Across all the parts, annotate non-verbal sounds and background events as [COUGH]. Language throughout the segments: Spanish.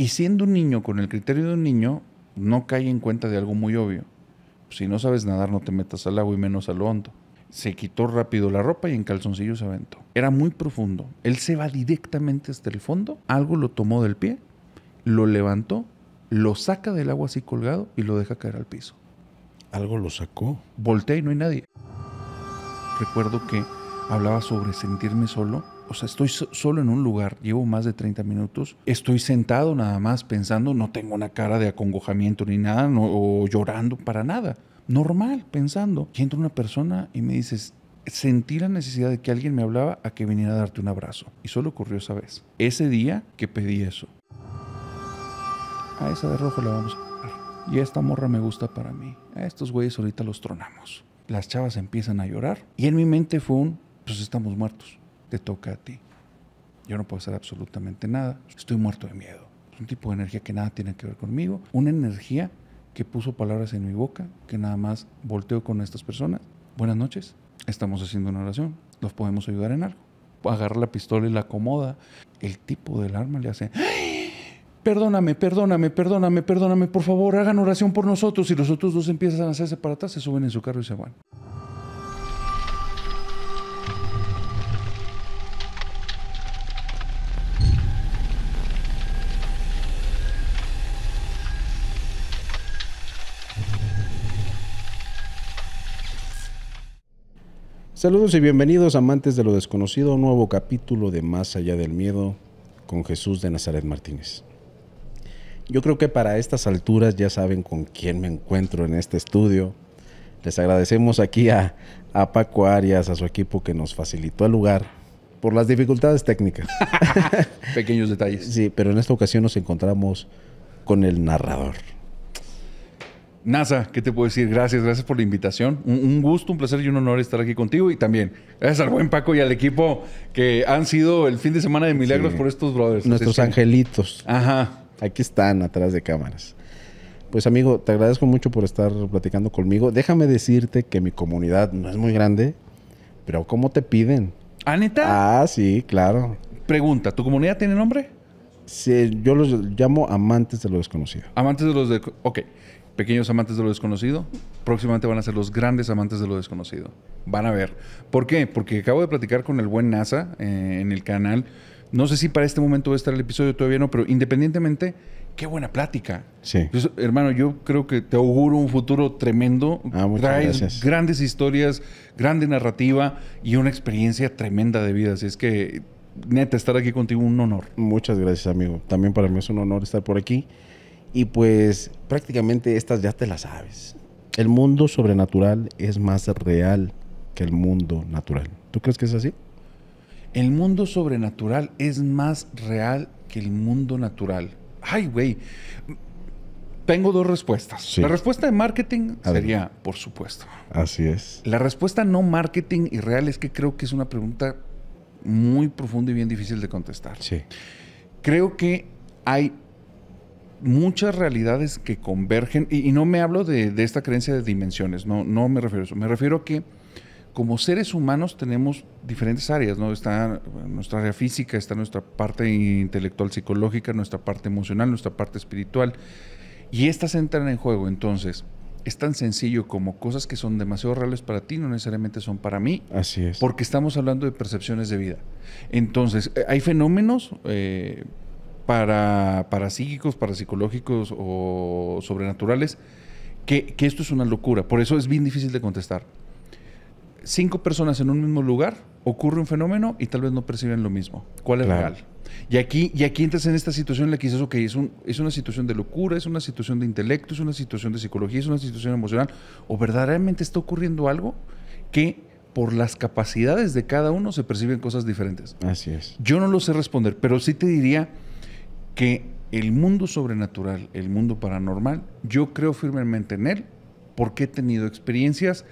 Y siendo un niño, con el criterio de un niño, no cae en cuenta de algo muy obvio. Si no sabes nadar, no te metas al agua y menos a lo hondo. Se quitó rápido la ropa y en calzoncillo se aventó. Era muy profundo. Él se va directamente hasta el fondo. Algo lo tomó del pie, lo levantó, lo saca del agua así colgado y lo deja caer al piso. Algo lo sacó. Volté y no hay nadie. Recuerdo que hablaba sobre sentirme solo o sea, estoy solo en un lugar, llevo más de 30 minutos, estoy sentado nada más pensando, no tengo una cara de acongojamiento ni nada, no, o llorando para nada, normal, pensando. Y entra una persona y me dices, sentí la necesidad de que alguien me hablaba a que viniera a darte un abrazo. Y solo ocurrió esa vez, ese día que pedí eso. A esa de rojo la vamos a dar. Y esta morra me gusta para mí. A estos güeyes ahorita los tronamos. Las chavas empiezan a llorar. Y en mi mente fue un, pues estamos muertos te toca a ti. Yo no puedo hacer absolutamente nada, estoy muerto de miedo. Es un tipo de energía que nada tiene que ver conmigo, una energía que puso palabras en mi boca, que nada más volteo con estas personas. Buenas noches, estamos haciendo una oración, los podemos ayudar en algo. Agarra la pistola y la acomoda. El tipo del arma le hace... ¡Ah! Perdóname, perdóname, perdóname, perdóname, por favor, hagan oración por nosotros. Y los otros dos empiezan a hacerse para atrás, se suben en su carro y se van. Saludos y bienvenidos amantes de lo desconocido, un nuevo capítulo de Más allá del miedo con Jesús de Nazaret Martínez. Yo creo que para estas alturas ya saben con quién me encuentro en este estudio. Les agradecemos aquí a Paco Arias, a su equipo que nos facilitó el lugar por las dificultades técnicas. [LAUGHS] [LAUGHS] Pequeños detalles. Sí, pero en esta ocasión nos encontramos con el narrador. NASA, ¿qué te puedo decir? Gracias, gracias por la invitación. Un, gusto, un placer y un honor estar aquí contigo. Y también gracias al buen Paco y al equipo que han sido el fin de semana de milagros por estos brothers. Nuestros angelitos. Ajá. Aquí están, atrás de cámaras. Pues amigo, te agradezco mucho por estar platicando conmigo. Déjame decirte que mi comunidad no es muy grande, pero ¿cómo te piden? Anita. ¿Ah, ah, sí, claro. Pregunta, ¿tu comunidad tiene nombre? Sí, yo los llamo amantes de lo desconocido. Amantes de los de... Ok pequeños amantes de lo desconocido, próximamente van a ser los grandes amantes de lo desconocido. Van a ver. ¿Por qué? Porque acabo de platicar con el buen NASA eh, en el canal. No sé si para este momento va a estar el episodio todavía no, pero independientemente, qué buena plática. Sí. Pues, hermano, yo creo que te auguro un futuro tremendo. Ah, gracias. grandes historias, grande narrativa y una experiencia tremenda de vida. Así es que, neta, estar aquí contigo un honor. Muchas gracias, amigo. También para mí es un honor estar por aquí. Y pues prácticamente estas ya te las sabes. El mundo sobrenatural es más real que el mundo natural. ¿Tú crees que es así? El mundo sobrenatural es más real que el mundo natural. Ay, güey. Tengo dos respuestas. La respuesta de marketing sería, por supuesto. Así es. La respuesta no marketing y real es que creo que es una pregunta muy profunda y bien difícil de contestar. Sí. Creo que hay muchas realidades que convergen, y, no me hablo de, esta creencia de dimensiones, no, no me refiero a eso, me refiero a que como seres humanos tenemos diferentes áreas, ¿no? Está nuestra área física, está nuestra parte intelectual psicológica, nuestra parte emocional, nuestra parte espiritual, y estas entran en juego, entonces es tan sencillo como cosas que son demasiado reales para ti no necesariamente son para mí. Así es. Porque estamos hablando de percepciones de vida. Entonces, eh, hay fenómenos eh, para, psíquicos, para psicológicos o sobrenaturales, que, esto es una locura. Por eso es bien difícil de contestar. Cinco personas en un mismo lugar, ocurre un fenómeno y tal vez no perciben lo mismo. ¿Cuál es real? Y aquí, y aquí entras en esta situación en la que ok, es, es una situación de locura, es una situación de intelecto, es una situación de psicología, es una situación emocional, o verdaderamente está ocurriendo algo que por las capacidades de cada uno se perciben cosas diferentes. Así es. Yo no lo sé responder, pero sí te diría que el mundo sobrenatural, el mundo paranormal, yo creo firmemente en él porque he tenido experiencias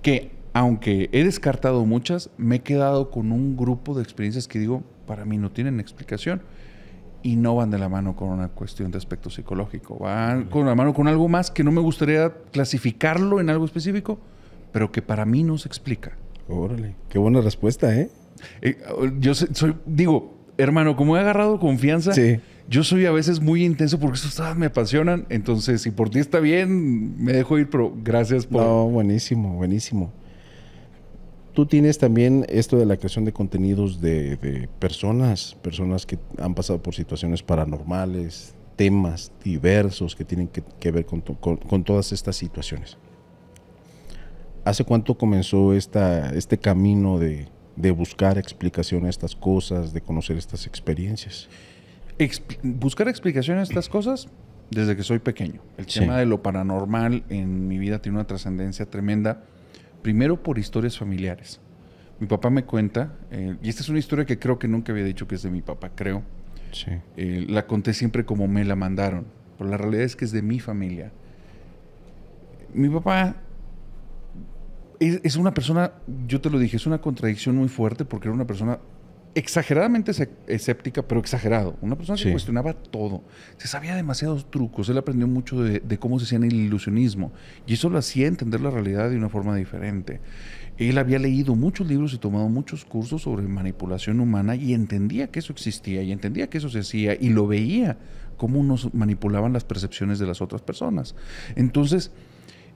que, aunque he descartado muchas, me he quedado con un grupo de experiencias que digo, para mí no tienen explicación y no van de la mano con una cuestión de aspecto psicológico, van con la mano con algo más que no me gustaría clasificarlo en algo específico, pero que para mí no se explica. Órale, qué buena respuesta, ¿eh? eh yo soy, digo, hermano, como he agarrado confianza, sí yo soy a veces muy intenso porque esos me apasionan. Entonces, si por ti está bien, me dejo ir, pero gracias por. No, buenísimo, buenísimo. Tú tienes también esto de la creación de contenidos de, personas, personas que han pasado por situaciones paranormales, temas diversos que tienen que, ver con, todas estas situaciones. ¿Hace cuánto comenzó esta, este camino de, de buscar explicación a estas cosas, de conocer estas experiencias? buscar explicaciones a estas cosas desde que soy pequeño. El tema de lo paranormal en mi vida tiene una trascendencia tremenda, primero por historias familiares. Mi papá me cuenta, eh, y esta es una historia que creo que nunca había dicho que es de mi papá, creo. Eh, la conté siempre como me la mandaron, pero la realidad es que es de mi familia. Mi papá es una persona, yo te lo dije, es una contradicción muy fuerte porque era una persona exageradamente escéptica, pero exagerado. Una persona que cuestionaba todo. Se sabía demasiados trucos. Él aprendió mucho de, cómo se hacía el ilusionismo. Y eso lo hacía entender la realidad de una forma diferente. Él había leído muchos libros y tomado muchos cursos sobre manipulación humana y entendía que eso existía y entendía que eso se hacía y lo veía cómo nos manipulaban las percepciones de las otras personas. Entonces,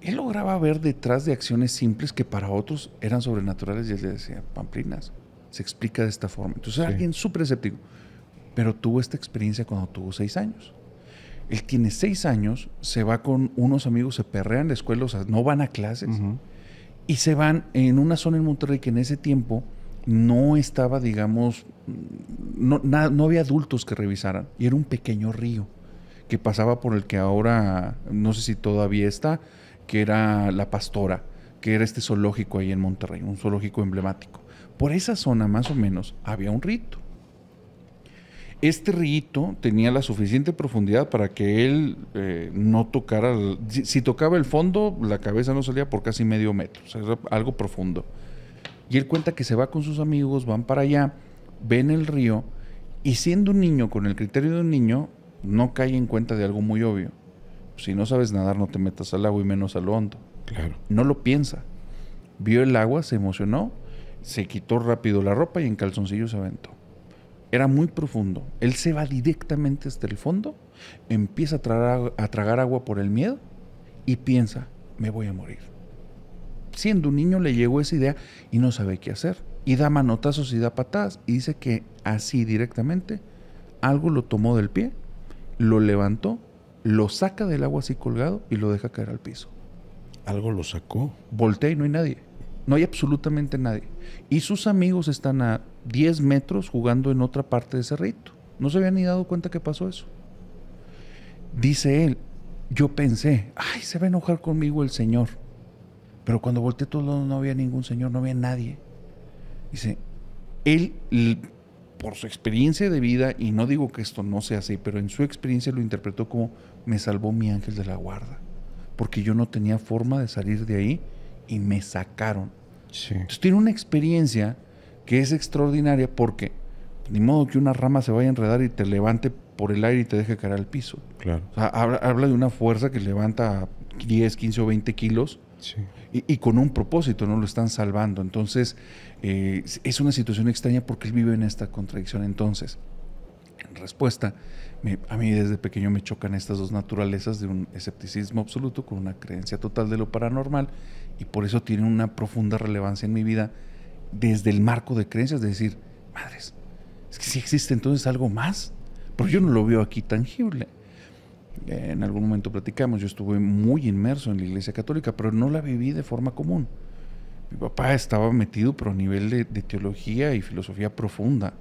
él lograba ver detrás de acciones simples que para otros eran sobrenaturales y él le decía, pamplinas, se explica de esta forma. Entonces, alguien súper escéptico, pero tuvo esta experiencia cuando tuvo seis años. Él tiene seis años, se va con unos amigos, se perrean de escuela, no van a clases, y se van en una zona en Monterrey que en ese tiempo no estaba, digamos, no, no había adultos que revisaran, y era un pequeño río que pasaba por el que ahora, no sé si todavía está, que era La Pastora, que era este zoológico ahí en Monterrey, un zoológico emblemático por esa zona más o menos había un rito. Este rito tenía la suficiente profundidad para que él eh, no tocara, si, tocaba el fondo, la cabeza no salía por casi medio metro, algo profundo. Y él cuenta que se va con sus amigos, van para allá, ven el río y siendo un niño, con el criterio de un niño, no cae en cuenta de algo muy obvio. Si no sabes nadar, no te metas al agua y menos al hondo. Claro. No lo piensa. Vio el agua, se emocionó se quitó rápido la ropa y en calzoncillos se aventó. Era muy profundo. Él se va directamente hasta el fondo, empieza a tragar, a tragar agua por el miedo y piensa, me voy a morir. Siendo un niño le llegó esa idea y no sabe qué hacer. Y da manotazos y da patadas y dice que así directamente algo lo tomó del pie, lo levantó, lo saca del agua así colgado y lo deja caer al piso. ¿Algo lo sacó? Voltea y no hay nadie. No hay absolutamente nadie. Y sus amigos están a 10 metros jugando en otra parte de ese rito. No se habían ni dado cuenta que pasó eso. Dice él, yo pensé, ay, se va a enojar conmigo el Señor. Pero cuando volteé a todos lados no había ningún Señor, no había nadie. Dice, él, por su experiencia de vida, y no digo que esto no sea así, pero en su experiencia lo interpretó como, me salvó mi ángel de la guarda, porque yo no tenía forma de salir de ahí y me sacaron. Sí. tiene una experiencia que es extraordinaria porque ni modo que una rama se vaya a enredar y te levante por el aire y te deje caer al piso. Claro. habla, de una fuerza que levanta 10, 15 o 20 kilos. Y, con un propósito, ¿no? Lo están salvando. Entonces, eh, es una situación extraña porque él vive en esta contradicción. Entonces, respuesta. a mí desde pequeño me chocan estas dos naturalezas de un escepticismo absoluto con una creencia total de lo paranormal y por eso tiene una profunda relevancia en mi vida desde el marco de creencias, de decir, madres, es que si existe entonces algo más, pero yo no lo veo aquí tangible. En algún momento platicamos, yo estuve muy inmerso en la Iglesia Católica, pero no la viví de forma común. Mi papá estaba metido, pero a nivel de teología y filosofía profunda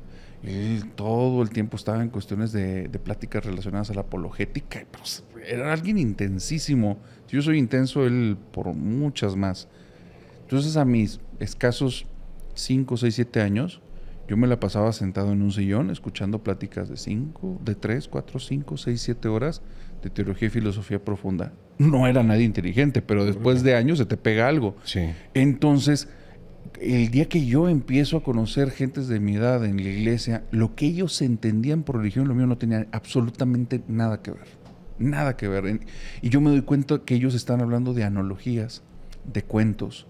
él todo el tiempo estaba en cuestiones de, pláticas relacionadas a la apologética. era alguien intensísimo. yo soy intenso, él por muchas más. Entonces a mis escasos 5, 6, 7 años, yo me la pasaba sentado en un sillón escuchando pláticas de 5, de 3, 4, 5, 6, 7 horas de teología y filosofía profunda. No era nadie inteligente, pero después de años se te pega algo. Sí. Entonces el día que yo empiezo a conocer gentes de mi edad en la iglesia, lo que ellos entendían por religión, lo mío no tenía absolutamente nada que ver. Nada que ver. Y yo me doy cuenta que ellos están hablando de analogías, de cuentos.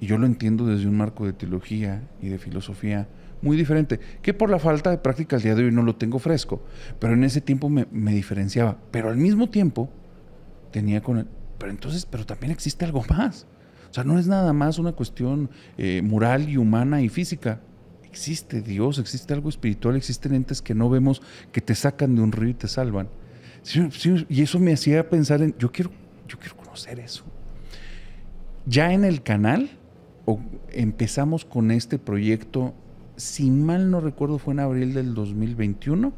Y yo lo entiendo desde un marco de teología y de filosofía muy diferente, que por la falta de práctica al día de hoy no lo tengo fresco. Pero en ese tiempo me, diferenciaba. Pero al mismo tiempo tenía con... él. pero entonces, pero también existe algo más. O sea, no es nada más una cuestión eh, moral y humana y física. Existe Dios, existe algo espiritual, existen entes que no vemos, que te sacan de un río y te salvan. y eso me hacía pensar en, yo quiero, yo quiero conocer eso. Ya en el canal o, empezamos con este proyecto, si mal no recuerdo, fue en abril del 2021,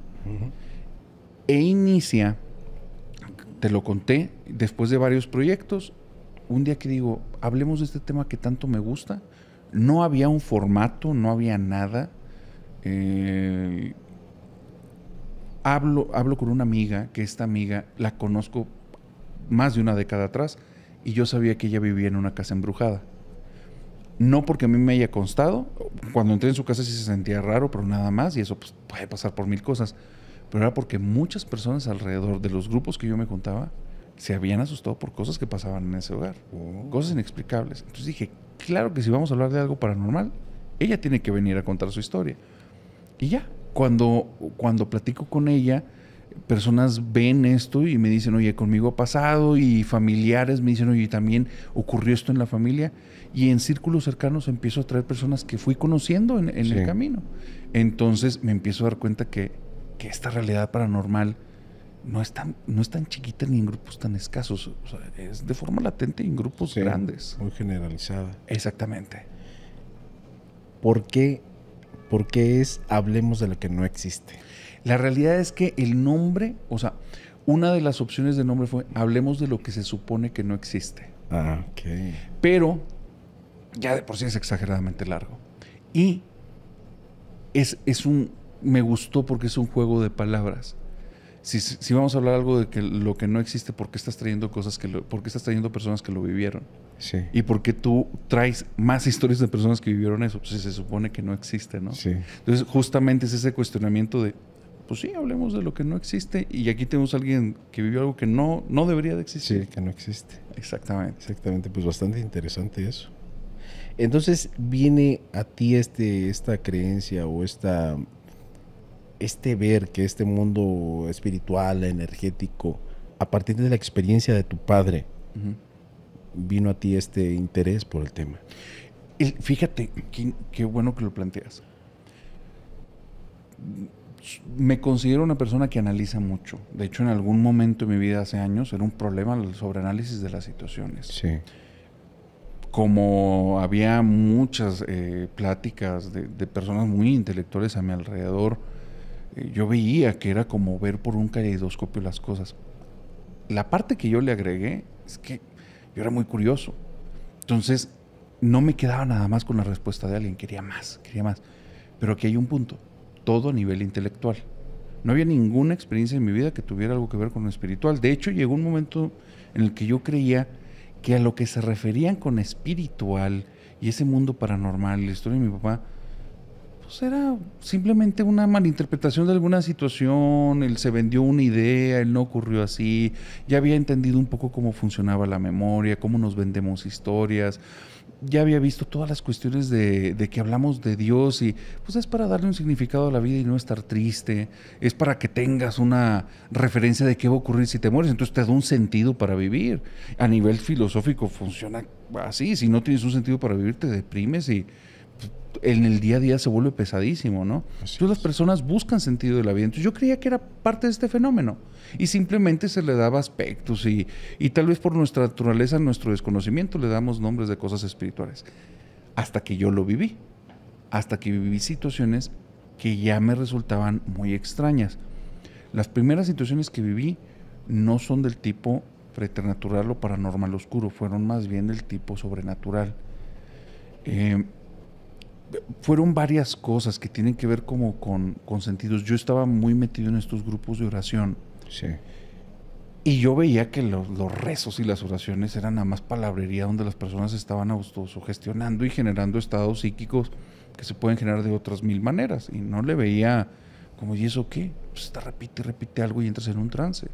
e inicia, te lo conté, después de varios proyectos, un día que digo, hablemos de este tema que tanto me gusta, no había un formato, no había nada. Eh, hablo, hablo con una amiga, que esta amiga la conozco más de una década atrás, y yo sabía que ella vivía en una casa embrujada. No porque a mí me haya constado, cuando entré en su casa sí se sentía raro, pero nada más, y eso pues, puede pasar por mil cosas, pero era porque muchas personas alrededor de los grupos que yo me contaba se habían asustado por cosas que pasaban en ese hogar, oh. cosas inexplicables. Entonces dije, claro que si vamos a hablar de algo paranormal, ella tiene que venir a contar su historia. Y ya, cuando, cuando platico con ella, personas ven esto y me dicen, oye, conmigo ha pasado, y familiares me dicen, oye, también ocurrió esto en la familia. Y en círculos cercanos empiezo a traer personas que fui conociendo en, el camino. Entonces me empiezo a dar cuenta que, que esta realidad paranormal no es tan, no chiquita ni en grupos tan escasos. es de forma latente en grupos grandes. Muy generalizada. Exactamente. ¿Por qué, es hablemos de lo que no existe? La realidad es que el nombre, o sea, una de las opciones de nombre fue hablemos de lo que se supone que no existe. Ah, ok. Pero ya de por sí es exageradamente largo. Y es, es un, me gustó porque es un juego de palabras si, vamos a hablar algo de que lo que no existe, ¿por qué estás trayendo cosas que lo, estás trayendo personas que lo vivieron? Sí. Y por qué tú traes más historias de personas que vivieron eso, pues si se supone que no existe, ¿no? Sí. Entonces, justamente es ese cuestionamiento de pues sí, hablemos de lo que no existe y aquí tenemos a alguien que vivió algo que no no debería de existir. Sí, que no existe. Exactamente. Exactamente, pues bastante interesante eso. Entonces, viene a ti este esta creencia o esta este ver que este mundo espiritual, energético, a partir de la experiencia de tu padre, vino a ti este interés por el tema. fíjate, qué, bueno que lo planteas. Me considero una persona que analiza mucho. De hecho, en algún momento de mi vida hace años era un problema el sobreanálisis de las situaciones. Sí como había muchas eh, pláticas de, de, personas muy intelectuales a mi alrededor, yo veía que era como ver por un caleidoscopio las cosas. La parte que yo le agregué es que yo era muy curioso. Entonces, no me quedaba nada más con la respuesta de alguien, quería más, quería más. Pero aquí hay un punto, todo a nivel intelectual. No había ninguna experiencia en mi vida que tuviera algo que ver con lo espiritual. De hecho, llegó un momento en el que yo creía que a lo que se referían con espiritual y ese mundo paranormal, la historia de mi papá, pues era simplemente una malinterpretación de alguna situación, él se vendió una idea, él no ocurrió así, ya había entendido un poco cómo funcionaba la memoria, cómo nos vendemos historias, ya había visto todas las cuestiones de, de, que hablamos de Dios y pues es para darle un significado a la vida y no estar triste, es para que tengas una referencia de qué va a ocurrir si te mueres, entonces te da un sentido para vivir. A nivel filosófico funciona así, si no tienes un sentido para vivir te deprimes y en el día a día se vuelve pesadísimo, ¿no? las personas buscan sentido de la vida. Entonces yo creía que era parte de este fenómeno y simplemente se le daba aspectos y, y tal vez por nuestra naturaleza, nuestro desconocimiento, le damos nombres de cosas espirituales. Hasta que yo lo viví, hasta que viví situaciones que ya me resultaban muy extrañas. Las primeras situaciones que viví no son del tipo preternatural o paranormal oscuro, fueron más bien del tipo sobrenatural. Eh, fueron varias cosas que tienen que ver como con, sentidos. Yo estaba muy metido en estos grupos de oración. Y yo veía que los, los, rezos y las oraciones eran nada más palabrería donde las personas estaban autosugestionando y generando estados psíquicos que se pueden generar de otras mil maneras. Y no le veía como, ¿y eso qué? Pues te repite y repite algo y entras en un trance.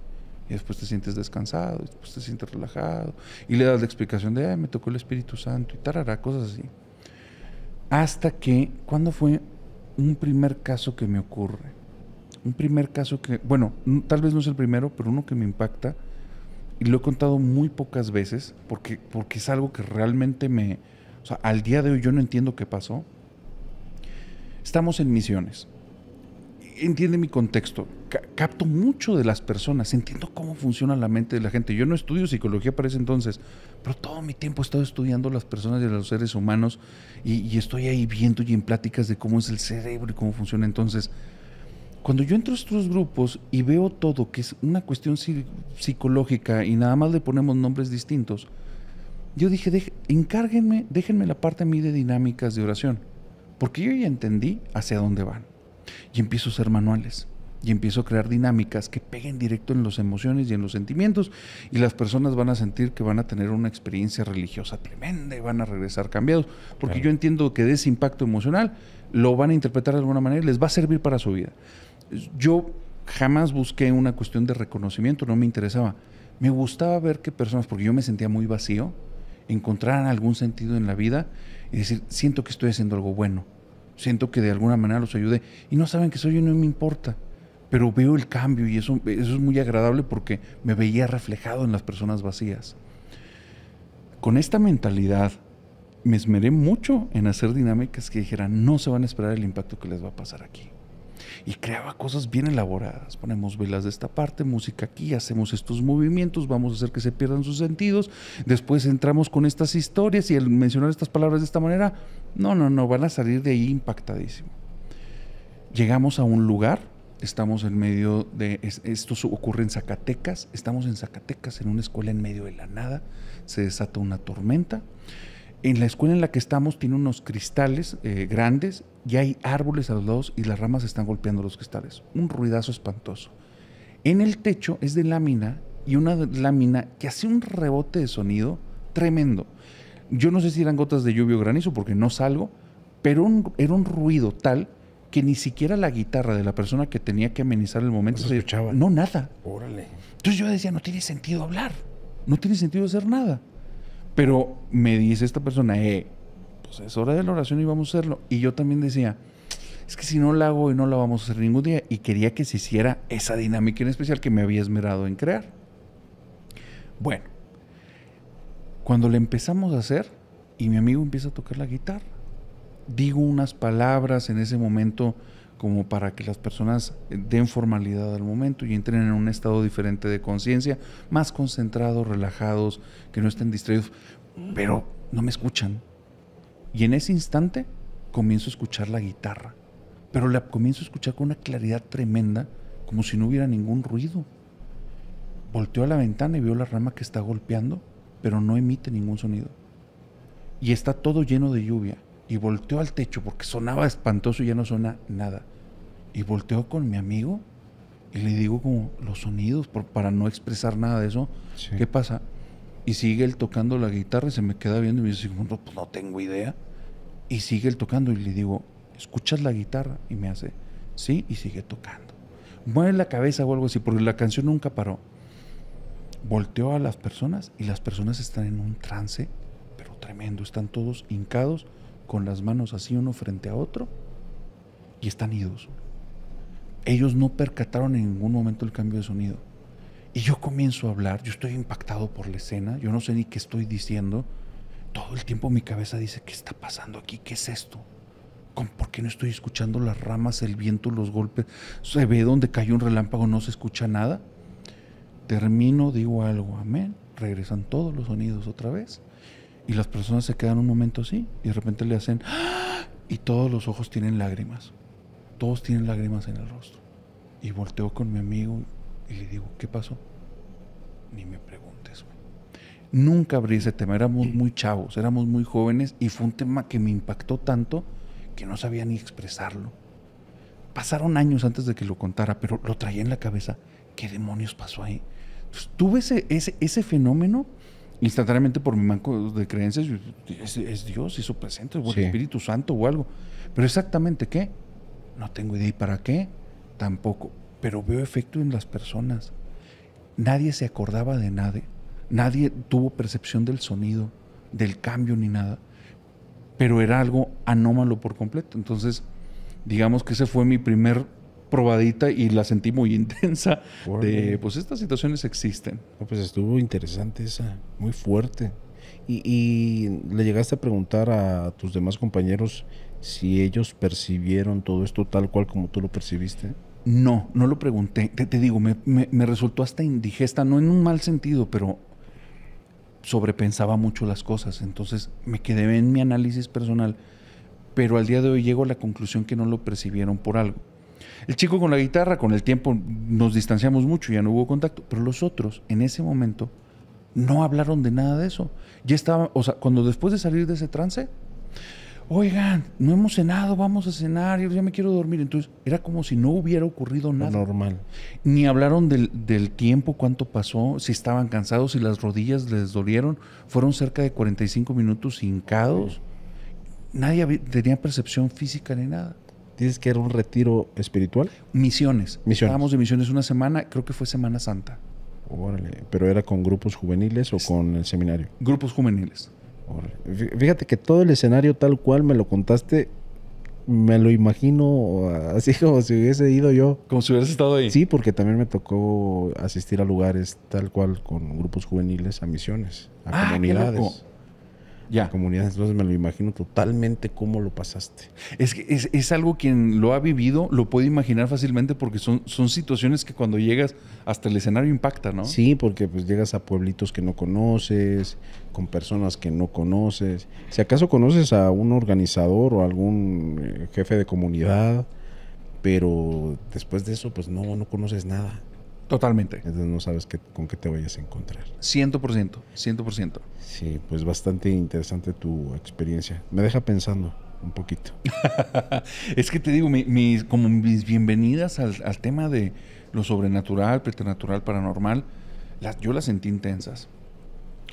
Y después te sientes descansado, después te sientes relajado. Y le das la explicación de, ay, me tocó el Espíritu Santo y tarará, cosas así. Hasta que, ¿cuándo fue un primer caso que me ocurre? Un primer caso que, bueno, tal vez no es el primero, pero uno que me impacta, y lo he contado muy pocas veces, porque, porque es algo que realmente me, o sea, al día de hoy yo no entiendo qué pasó. Estamos en misiones entiende mi contexto, capto mucho de las personas, entiendo cómo funciona la mente de la gente. Yo no estudio psicología para ese entonces, pero todo mi tiempo he estado estudiando las personas y los seres humanos y, estoy ahí viendo y en pláticas de cómo es el cerebro y cómo funciona. Entonces, cuando yo entro a estos grupos y veo todo, que es una cuestión psicológica y nada más le ponemos nombres distintos, yo dije, de, encárguenme, déjenme la parte a mí de dinámicas de oración, porque yo ya entendí hacia dónde van. Y empiezo a ser manuales y empiezo a crear dinámicas que peguen directo en las emociones y en los sentimientos y las personas van a sentir que van a tener una experiencia religiosa tremenda y van a regresar cambiados, porque yo entiendo que de ese impacto emocional lo van a interpretar de alguna manera y les va a servir para su vida. Yo jamás busqué una cuestión de reconocimiento, no me interesaba. Me gustaba ver que personas, porque yo me sentía muy vacío, encontraran algún sentido en la vida y decir, siento que estoy haciendo algo bueno siento que de alguna manera los ayude y no saben que soy yo, no me importa, pero veo el cambio y eso, eso es muy agradable porque me veía reflejado en las personas vacías. Con esta mentalidad me esmeré mucho en hacer dinámicas que dijeran no se van a esperar el impacto que les va a pasar aquí y creaba cosas bien elaboradas. Ponemos velas de esta parte, música aquí, hacemos estos movimientos, vamos a hacer que se pierdan sus sentidos. Después entramos con estas historias y el mencionar estas palabras de esta manera, no, no, no, van a salir de ahí impactadísimo. Llegamos a un lugar, estamos en medio de, esto ocurre en Zacatecas, estamos en Zacatecas, en una escuela en medio de la nada, se desata una tormenta, en la escuela en la que estamos tiene unos cristales eh, grandes y hay árboles a los lados y las ramas están golpeando los cristales. Un ruidazo espantoso. En el techo es de lámina y una lámina que hace un rebote de sonido tremendo. Yo no sé si eran gotas de lluvia o granizo porque no salgo, pero era un ruido tal que ni siquiera la guitarra de la persona que tenía que amenizar el momento no se escuchaba. No, nada. Órale. Entonces yo decía, no tiene sentido hablar, no tiene sentido hacer nada. Pero me dice esta persona, eh, pues es hora de la oración y vamos a hacerlo. Y yo también decía, es que si no la hago y no la vamos a hacer ningún día. Y quería que se hiciera esa dinámica en especial que me había esmerado en crear. Bueno, cuando la empezamos a hacer y mi amigo empieza a tocar la guitarra, digo unas palabras en ese momento como para que las personas eh, den formalidad al momento y entren en un estado diferente de conciencia, más concentrados, relajados, que no estén distraídos, pero no me escuchan. Y en ese instante comienzo a escuchar la guitarra, pero la comienzo a escuchar con una claridad tremenda, como si no hubiera ningún ruido. Volteó a la ventana y vio la rama que está golpeando, pero no emite ningún sonido. Y está todo lleno de lluvia y volteó al techo porque sonaba espantoso y ya no suena nada. Y volteó con mi amigo y le digo como los sonidos para no expresar nada de eso. ¿Qué pasa? Y sigue él tocando la guitarra y se me queda viendo y me dice, no, pues no tengo idea. Y sigue él tocando y le digo, ¿escuchas la guitarra? Y me hace, sí, y sigue tocando. Mueve la cabeza o algo así, porque la canción nunca paró. Volteó a las personas y las personas están en un trance, pero tremendo. Están todos hincados con las manos así uno frente a otro y están idos. Ellos no percataron en ningún momento el cambio de sonido. Y yo comienzo a hablar, yo estoy impactado por la escena, yo no sé ni qué estoy diciendo. Todo el tiempo mi cabeza dice, ¿qué está pasando aquí? ¿Qué es esto? ¿Por qué no estoy escuchando las ramas, el viento, los golpes? ¿Se ve donde cayó un relámpago? ¿No se escucha nada? Termino, digo algo, amén. Regresan todos los sonidos otra vez. Y las personas se quedan un momento así y de repente le hacen ¡Ah! y todos los ojos tienen lágrimas. Todos tienen lágrimas en el rostro. Y volteo con mi amigo y le digo, ¿qué pasó? Ni me preguntes, Nunca abrí ese tema, éramos muy chavos, éramos muy jóvenes y fue un tema que me impactó tanto que no sabía ni expresarlo. Pasaron años antes de que lo contara, pero lo traía en la cabeza. ¿Qué demonios pasó ahí? tuve ese, ese, ese fenómeno instantáneamente por mi manco de creencias, es, es Dios, hizo presente, o el Espíritu Santo o algo. Pero exactamente qué, no tengo idea y para qué, tampoco. Pero veo efecto en las personas. Nadie se acordaba de nadie, nadie tuvo percepción del sonido, del cambio ni nada. Pero era algo anómalo por completo. Entonces, digamos que ese fue mi primer probadita y la sentí muy [LAUGHS] intensa de, pues estas situaciones existen. pues estuvo interesante esa, muy fuerte. Y, le llegaste a preguntar a tus demás compañeros si ellos percibieron todo esto tal cual como tú lo percibiste. No, no lo pregunté. Te, digo, me, me resultó hasta indigesta, no en un mal sentido, pero sobrepensaba mucho las cosas. Entonces me quedé en mi análisis personal, pero al día de hoy llego a la conclusión que no lo percibieron por algo. El chico con la guitarra, con el tiempo nos distanciamos mucho, ya no hubo contacto, pero los otros en ese momento no hablaron de nada de eso. Ya estaba, o sea, cuando después de salir de ese trance, oigan, no hemos cenado, vamos a cenar, yo ya me quiero dormir. Entonces, era como si no hubiera ocurrido nada. Normal. Ni hablaron del, tiempo, cuánto pasó, si estaban cansados, si las rodillas les dolieron. Fueron cerca de 45 minutos hincados. Nadie tenía percepción física ni nada. Dices que era un retiro espiritual. Misiones. Misiones. Estábamos de misiones una semana, creo que fue Semana Santa. Órale, pero era con grupos juveniles o con el seminario. Grupos juveniles. Fíjate que todo el escenario tal cual me lo contaste, me lo imagino así [LAUGHS] como si hubiese ido yo. Como si hubieras estado ahí. Sí, porque también me tocó asistir a lugares tal cual con grupos juveniles, a misiones, a ah, comunidades. Ya. comunidad. Entonces me lo imagino totalmente cómo lo pasaste. Es que es, es, algo quien lo ha vivido, lo puede imaginar fácilmente porque son, son situaciones que cuando llegas hasta el escenario impacta, ¿no? Sí, porque pues llegas a pueblitos que no conoces, con personas que no conoces. Si acaso conoces a un organizador o algún eh, jefe de comunidad, pero después de eso pues no, no conoces nada. Totalmente. Entonces no sabes con qué te vayas a encontrar. 100%, 100%. Sí, pues bastante interesante tu experiencia. Me deja pensando un poquito. [LAUGHS] es que te digo, mis, como mis bienvenidas al, tema de lo sobrenatural, preternatural, paranormal, las yo las sentí intensas.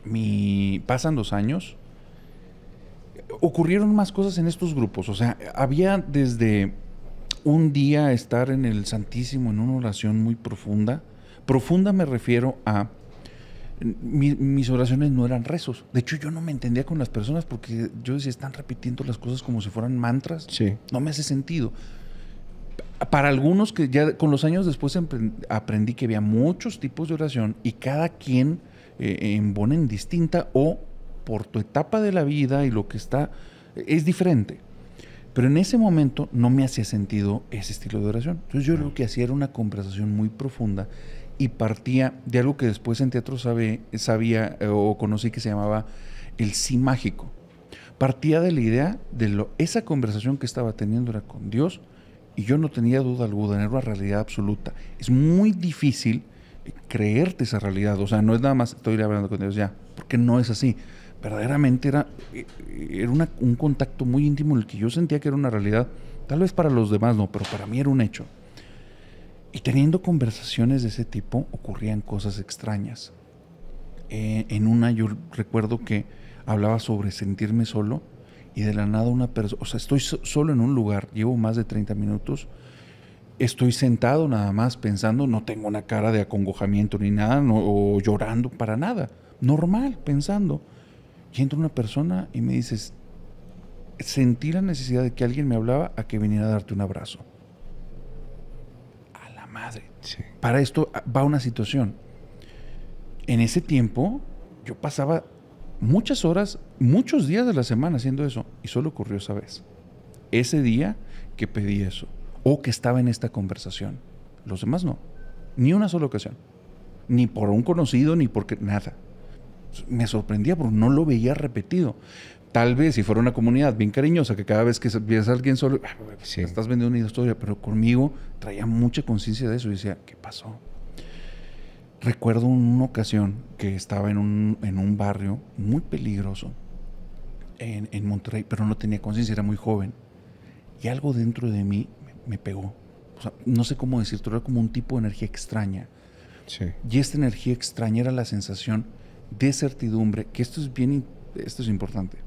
Mi, pasan dos años, ocurrieron más cosas en estos grupos. O sea, había desde un día estar en el Santísimo en una oración muy profunda. Profunda me refiero a mis oraciones no eran rezos. De hecho, yo no me entendía con las personas porque yo decía, están repitiendo las cosas como si fueran mantras. No me hace sentido. Para algunos que ya con los años después aprendí que había muchos tipos de oración y cada quien eh, en embona en distinta o por tu etapa de la vida y lo que está es diferente. Pero en ese momento no me hacía sentido ese estilo de oración. Entonces yo lo que hacía era una conversación muy profunda y partía de algo que después en teatro sabe, sabía eh, o conocí que se llamaba el sí mágico. Partía de la idea de lo, esa conversación que estaba teniendo era con Dios y yo no tenía duda alguna, era una realidad absoluta. Es muy difícil creerte esa realidad, o sea, no es nada más estoy hablando con Dios ya, porque no es así verdaderamente era, eh, era un contacto muy íntimo en el que yo sentía que era una realidad, tal vez para los demás no, pero para mí era un hecho. Y teniendo conversaciones de ese tipo ocurrían cosas extrañas. Eh, en una yo recuerdo que hablaba sobre sentirme solo y de la nada una persona, o sea, estoy solo en un lugar, llevo más de 30 minutos, estoy sentado nada más pensando, no tengo una cara de acongojamiento ni nada, no, o llorando para nada, normal, pensando. Y entra una persona y me dices, sentí la necesidad de que alguien me hablaba a que viniera a darte un abrazo. A la madre. Para esto ah, va una situación. En ese tiempo yo pasaba muchas horas, muchos días de la semana haciendo eso y solo ocurrió esa vez. Ese día que pedí eso o que estaba en esta conversación. Los demás no. Ni una sola ocasión. Ni por un conocido, ni porque nada me sorprendía porque no lo veía repetido. Tal vez si fuera una comunidad bien cariñosa, que cada vez que ves a alguien solo, ah, pues estás vendiendo una historia, pero conmigo traía mucha conciencia de eso y decía, ¿qué pasó? Recuerdo una ocasión que estaba en un, barrio muy peligroso en, Monterrey, pero no tenía conciencia, era muy joven. Y algo dentro de mí me, pegó. no sé cómo decirlo, era como un tipo de energía extraña. Y esta energía extraña era la sensación de certidumbre, que esto es bien, esto es importante.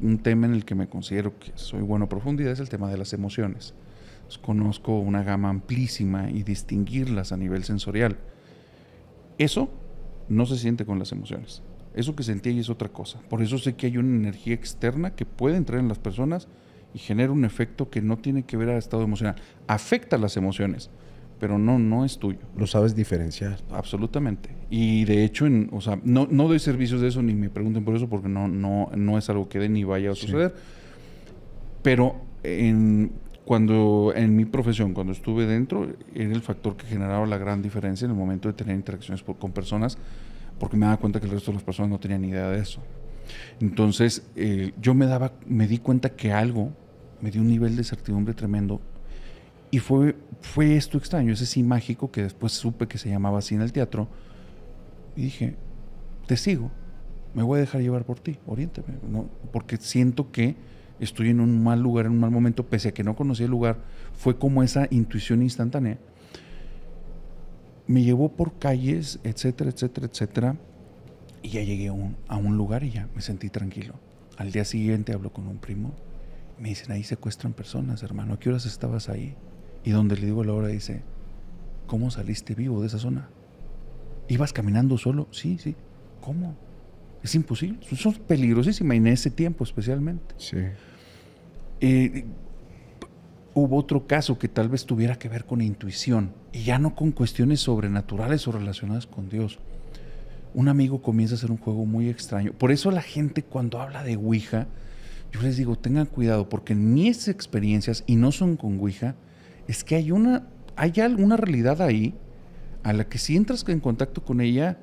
Un tema en el que me considero que soy bueno a profundidad es el tema de las emociones. Pues, conozco una gama amplísima y distinguirlas a nivel sensorial. Eso no se siente con las emociones. Eso que sentí ahí es otra cosa. Por eso sé que hay una energía externa que puede entrar en las personas y genera un efecto que no tiene que ver al estado emocional. Afecta las emociones, pero no, no es tuyo. Lo sabes diferenciar. Absolutamente. Y de hecho, en, o sea, no, no doy servicios de eso ni me pregunten por eso porque no, no, no es algo que dé ni vaya a suceder. Pero en, cuando en mi profesión, cuando estuve dentro, era el factor que generaba la gran diferencia en el momento de tener interacciones con personas porque me daba cuenta que el resto de las personas no tenían ni idea de eso. Entonces, eh, yo me, daba, me di cuenta que algo me dio un nivel de certidumbre tremendo y fue, fue esto extraño, ese sí mágico que después supe que se llamaba así en el teatro. Y dije, te sigo, me voy a dejar llevar por ti, orientame ¿no? porque siento que estoy en un mal lugar, en un mal momento, pese a que no conocía el lugar, fue como esa intuición instantánea. Me llevó por calles, etcétera, etcétera, etcétera, y ya llegué a un, a un lugar y ya me sentí tranquilo. Al día siguiente hablo con un primo, me dicen, ahí secuestran personas, hermano, ¿a qué horas estabas ahí? Y donde le digo a la hora dice, ¿cómo saliste vivo de esa zona? ¿Ibas caminando solo? Sí, sí. ¿Cómo? Es imposible. Son peligrosísimas y en ese tiempo especialmente. Sí. Eh, hubo otro caso que tal vez tuviera que ver con intuición y ya no con cuestiones sobrenaturales o relacionadas con Dios. Un amigo comienza a hacer un juego muy extraño. Por eso la gente cuando habla de Ouija, yo les digo, tengan cuidado porque mis experiencias, y no son con Ouija, es que hay una, hay alguna realidad ahí a la que si entras en contacto con ella,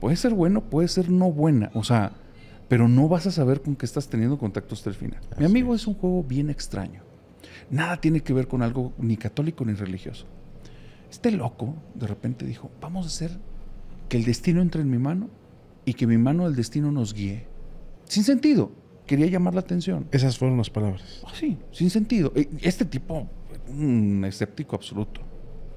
puede ser bueno, puede ser no buena, o sea, pero no vas a saber con qué estás teniendo contacto hasta el final. Mi amigo es. un juego bien extraño. Nada tiene que ver con algo ni católico ni religioso. Este loco de repente dijo, vamos a hacer que el destino entre en mi mano y que mi mano al destino nos guíe. Sin sentido. Quería llamar la atención. Esas fueron las palabras. Oh, sí, sin sentido. E, este tipo un escéptico absoluto.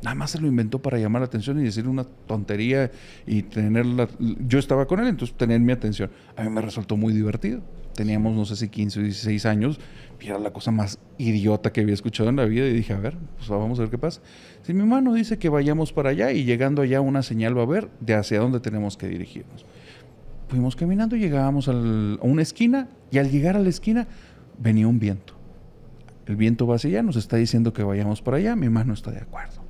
Nada más se lo inventó para llamar la atención y decir una tontería y tenerla. Yo estaba con él, entonces tener mi atención. A mí me resultó muy divertido. Teníamos, no sé si 15 o 16 años, y era la cosa más idiota que había escuchado en la vida y dije, a ver, pues vamos a ver qué pasa. Si mi mano dice que vayamos para allá y llegando allá una señal va a ver de hacia dónde tenemos que dirigirnos. Fuimos caminando, llegábamos a una esquina y al llegar a la esquina venía un viento el viento va hacia allá, nos está diciendo que vayamos para allá, mi mano está de acuerdo.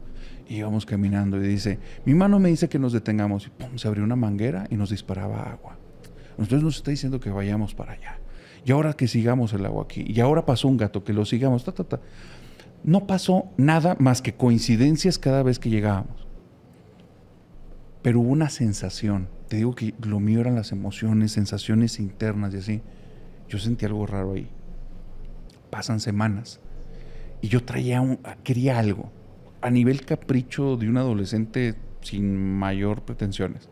Y íbamos caminando y dice, mi mano me dice que nos detengamos. Y pum, se abrió una manguera y nos disparaba agua. Entonces nos está diciendo que vayamos para allá. Y ahora que sigamos el agua aquí. Y ahora pasó un gato, que lo sigamos. Ta, ta, ta. No pasó nada más que coincidencias cada vez que llegábamos. Pero hubo una sensación. Te digo que lo mío eran las emociones, sensaciones internas y así. Yo sentí algo raro ahí pasan semanas. Y yo traía quería algo. A nivel capricho de un adolescente sin mayor pretensiones.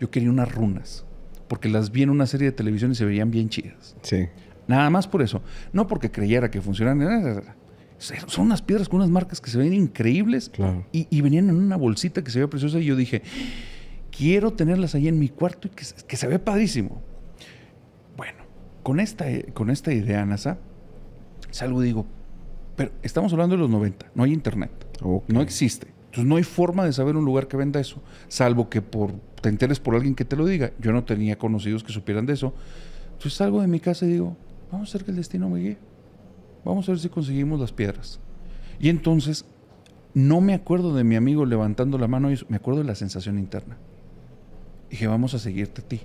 Yo quería unas runas. Porque las vi en una serie de televisión y se veían bien chidas. Sí. Nada más por eso. No porque creyera que funcionaran. Son unas piedras con unas marcas que se ven increíbles. Y, venían en una bolsita que se veía preciosa. Y yo dije, quiero tenerlas ahí en mi cuarto y que, se ve padrísimo. Bueno, con esta, eh, con esta idea, NASA, Salgo y digo, pero estamos hablando de los 90, no hay internet, no existe. Entonces no hay forma de saber un lugar que venda eso, salvo que por, te enteres por alguien que te lo diga. Yo no tenía conocidos que supieran de eso. Entonces salgo de mi casa y digo, vamos a hacer que el destino me guíe. Vamos a ver si conseguimos las piedras. Y entonces no me acuerdo de mi amigo levantando la mano, y me acuerdo de la sensación interna. Dije, vamos a seguirte a ti.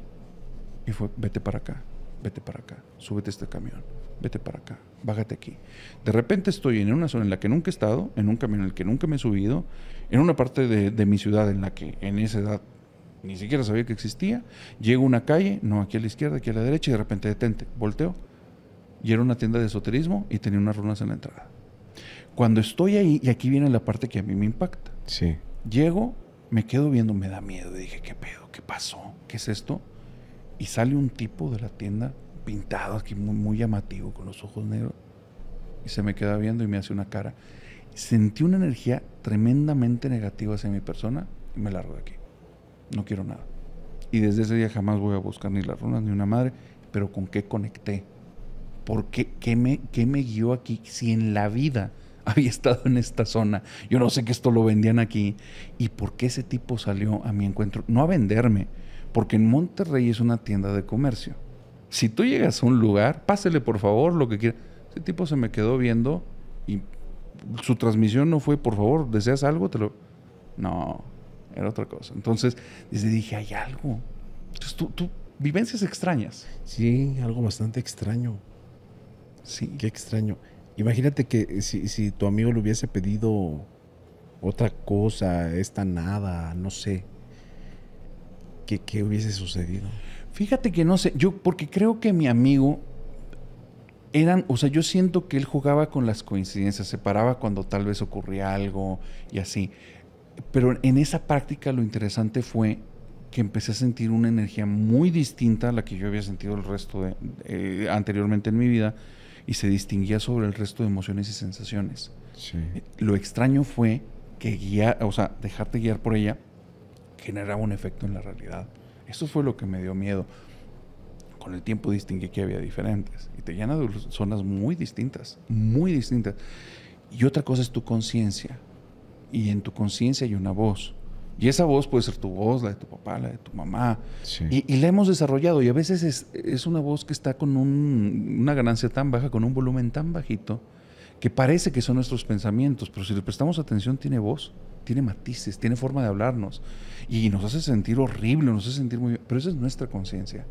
Y fue, vete para acá vete para acá, súbete este camión, vete para acá, bájate aquí. De repente estoy en una zona en la que nunca he estado, en un camión en el que nunca me he subido, en una parte de, mi ciudad en la que en esa edad ni siquiera sabía que existía. Llego a una calle, no aquí a la izquierda, aquí a la derecha, y de repente detente, volteo. Y era una tienda de esoterismo y tenía unas runas en la entrada. Cuando estoy ahí, y aquí viene la parte que a mí me impacta. Sí. Llego, me quedo viendo, me da miedo. dije, ¿qué pedo? ¿Qué pasó? ¿Qué es esto? Y sale un tipo de la tienda pintado aquí, muy, llamativo, con los ojos negros. Y se me queda viendo y me hace una cara. Sentí una energía tremendamente negativa hacia mi persona y me largo de aquí. No quiero nada. Y desde ese día jamás voy a buscar ni las runas ni una madre, pero con qué conecté. ¿Por qué? me, qué me guió aquí? Si en la vida [LAUGHS] había estado en esta zona. Yo no sé que esto lo vendían aquí. ¿Y por qué ese tipo salió a mi encuentro? No a venderme, porque en Monterrey es una tienda de comercio. Si tú llegas a un lugar, pásele por favor lo que quieras. Ese tipo se me quedó viendo y su transmisión no fue, por favor, ¿deseas algo? Te lo... No, era otra cosa. Entonces, desde dije, hay algo. Entonces, tú, tú, vivencias extrañas. Sí, algo bastante extraño. Sí. Qué extraño. Imagínate que si, si tu amigo le hubiese pedido otra cosa, esta nada, no sé ¿qué, hubiese sucedido? Fíjate que no sé, yo porque creo que mi amigo eran, o sea, yo siento que él jugaba con las coincidencias, se paraba cuando tal vez ocurría algo y así. Pero en esa práctica lo interesante fue que empecé a sentir una energía muy distinta a la que yo había sentido el resto de, eh, anteriormente en mi vida y se distinguía sobre el resto de emociones y sensaciones. Sí. Lo extraño fue que guía, o sea, dejarte guiar por ella, generaba un efecto en la realidad. Eso fue lo que me dio miedo. Con el tiempo distinguí que había diferentes y te llena de zonas muy distintas, muy distintas. Y otra cosa es tu conciencia. Y en tu conciencia hay una voz. Y esa voz puede ser tu voz, la de tu papá, la de tu mamá. Y, la hemos desarrollado. Y a veces es, una voz que está con una ganancia tan baja, con un volumen tan bajito, que parece que son nuestros pensamientos. Pero si le prestamos atención, tiene voz tiene matices, tiene forma de hablarnos y nos hace sentir horrible, nos hace sentir muy bien, pero esa es nuestra conciencia.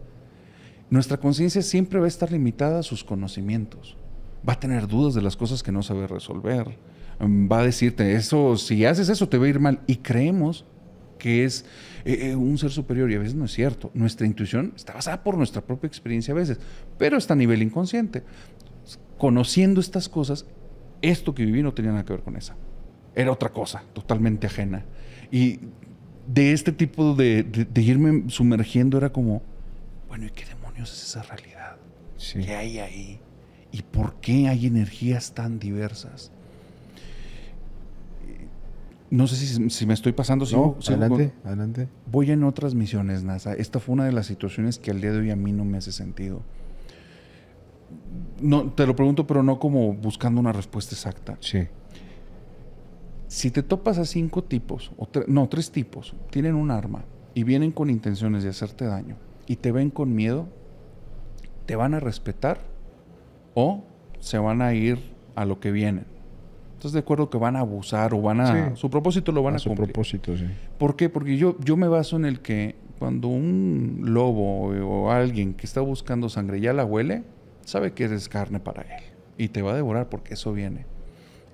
Nuestra conciencia siempre va a estar limitada a sus conocimientos, va a tener dudas de las cosas que no sabe resolver, mm, va a decirte, eso, si haces eso te va a ir mal y creemos que es eh, eh, un ser superior y a veces no es cierto. Nuestra intuición está basada por nuestra propia experiencia a veces, pero está a nivel inconsciente. Conociendo estas cosas, esto que viví no tenía nada que ver con esa era otra cosa, totalmente ajena. Y de este tipo de, irme sumergiendo era como, bueno, ¿y qué demonios es esa realidad? ¿Qué hay ahí? ¿Y por qué hay energías tan diversas? No sé si, me estoy pasando. adelante, adelante. Voy en otras misiones, NASA. Esta fue una de las situaciones que al día de hoy a mí no me hace sentido. No, te lo pregunto, pero no como buscando una respuesta exacta. Sí. Si te topas a cinco tipos, o no, tres tipos, tienen un arma y vienen con intenciones de hacerte daño y te ven con miedo, te van a respetar o se van a ir a lo que vienen. Entonces de acuerdo que van a abusar o van a... su propósito lo van a, a su propósito, sí. ¿Por qué? Porque yo, yo me baso en el que cuando un lobo o alguien que está buscando sangre ya la huele, sabe que eres carne para él y te va a devorar porque eso viene.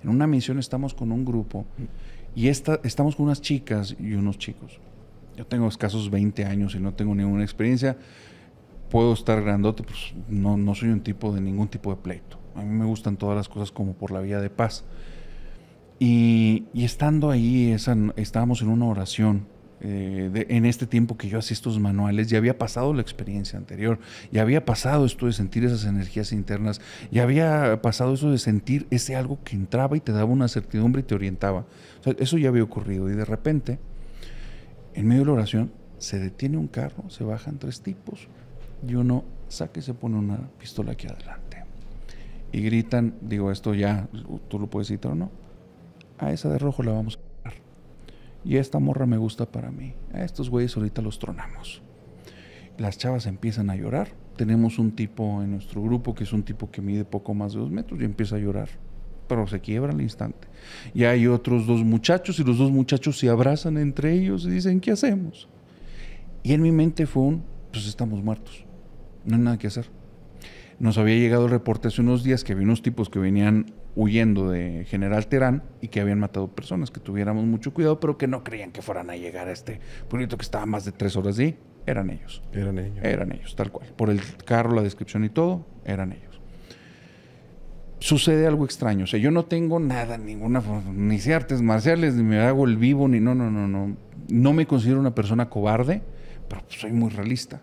En una misión estamos con un grupo y esta, estamos con unas chicas y unos chicos. Yo tengo escasos 20 años y no tengo ninguna experiencia. Puedo estar grandote, pues no, soy un tipo de ningún tipo de pleito. A mí me gustan todas las cosas como por la vía de paz. Y, estando ahí, estábamos en una oración eh, en este tiempo que yo hacía estos manuales, ya había pasado la experiencia anterior, ya había pasado esto de sentir esas energías internas, ya había pasado eso de sentir ese algo que entraba y te daba una certidumbre y te orientaba. eso ya había ocurrido y de repente, en medio de la oración, se detiene un carro, se bajan tres tipos y uno saca y se pone una pistola aquí adelante. Y gritan, digo, esto ya, tú lo puedes citar o no, a esa de rojo la vamos a y esta morra me gusta para mí. A estos güeyes ahorita los tronamos. Las chavas empiezan a llorar. Tenemos un tipo en nuestro grupo que es un tipo que mide poco más de dos metros y empieza a llorar, pero se quiebra al instante. Y hay otros dos muchachos y los dos muchachos se abrazan entre ellos y dicen, ¿qué hacemos? Y en mi mente fue un, pues estamos muertos, no hay nada que hacer. Nos había llegado el reporte hace unos días que había unos tipos que venían huyendo de General Terán y que habían matado personas, que tuviéramos mucho cuidado, pero que no creían que fueran a llegar a este pueblito que estaba más de tres horas de ahí. Eran ellos. Eran ellos. Eran ellos, tal cual. Por el carro, la descripción y todo, eran ellos. Sucede algo extraño. O sea, yo no tengo nada, ninguna, ni sé artes marciales, ni me hago el vivo, ni no, no, no, no. No me considero una persona cobarde, pero soy muy realista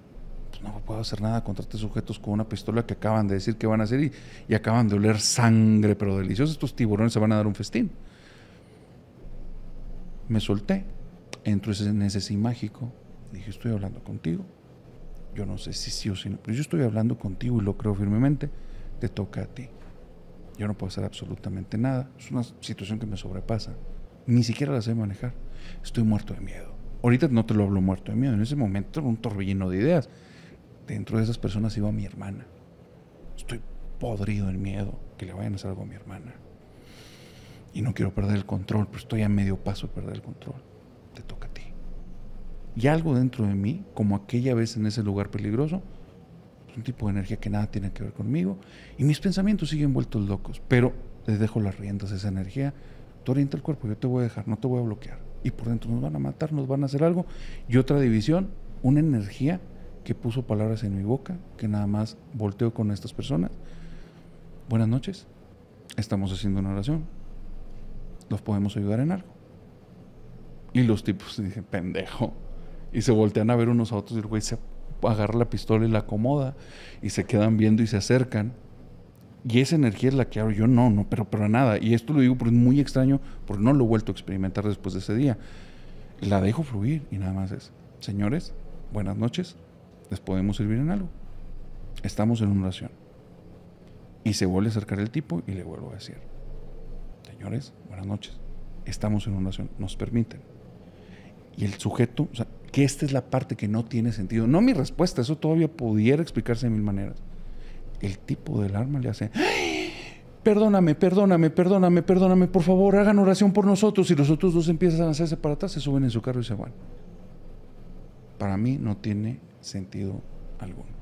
no puedo hacer nada contra estos sujetos con una pistola que acaban de decir que van a hacer y, acaban de oler sangre, pero deliciosos Estos tiburones se van a dar un festín. Me solté, entro en ese sí mágico. Dije, estoy hablando contigo. Yo no sé si sí o si no, pero yo estoy hablando contigo y lo creo firmemente. Te toca a ti. Yo no puedo hacer absolutamente nada. Es una situación que me sobrepasa. Ni siquiera la sé manejar. Estoy muerto de miedo. Ahorita no te lo hablo muerto de miedo. En ese momento era un torbellino de ideas. Dentro de esas personas iba mi hermana. Estoy podrido en miedo que le vayan a hacer algo a mi hermana. Y no quiero perder el control, pero estoy a medio paso de perder el control. Te toca a ti. Y algo dentro de mí, como aquella vez en ese lugar peligroso, es pues, un tipo de energía que nada tiene que ver conmigo. Y mis pensamientos siguen vueltos locos, pero les dejo las riendas a esa energía. Tú orienta el cuerpo, yo te voy a dejar, no te voy a bloquear. Y por dentro nos van a matar, nos van a hacer algo. Y otra división, una energía que puso palabras en mi boca, que nada más volteo con estas personas. Buenas noches, estamos haciendo una oración. ¿Los podemos ayudar en algo? Y los tipos [LAUGHS] dicen, pendejo. Y se voltean a ver unos a otros y el güey se agarra la pistola y la acomoda y se quedan viendo y se acercan. Y esa energía es la que ahora yo no, no, pero para nada. Y esto lo digo porque es muy extraño, porque no lo he vuelto a experimentar después de ese día. La dejo fluir y nada más es, señores, buenas noches, les podemos servir en algo. Estamos en una oración. Y se vuelve a acercar el tipo y le vuelvo a decir, señores, buenas noches, estamos en una oración, nos permiten. Y el sujeto, o sea, que esta es la parte que no tiene sentido. No mi respuesta, eso todavía pudiera explicarse de mil maneras. El tipo del arma le hace, ¡Ah! perdóname, perdóname, perdóname, perdóname, por favor, hagan oración por nosotros. Y los otros dos empiezan a hacerse para atrás, se suben en su carro y se van. Para mí no tiene sentido alguno.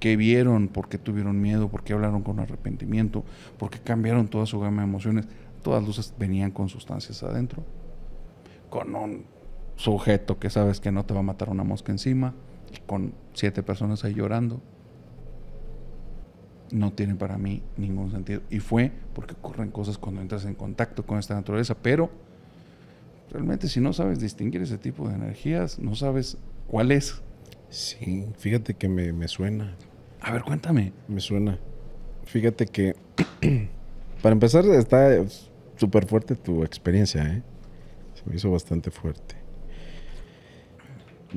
¿Qué vieron? porque tuvieron miedo? porque hablaron con arrepentimiento? porque cambiaron toda su gama de emociones? Todas luces venían con sustancias adentro, con un sujeto que sabes que no te va a matar una mosca encima, con siete personas ahí llorando. No tiene para mí ningún sentido. Y fue porque ocurren cosas cuando entras en contacto con esta naturaleza, pero realmente si no sabes distinguir ese tipo de energías, no sabes cuál es Sí, fíjate que me, suena. A ver, cuéntame. Me suena. Fíjate que, [CLEARS THROAT] para empezar, está súper fuerte tu experiencia, ¿eh? Se me hizo bastante fuerte.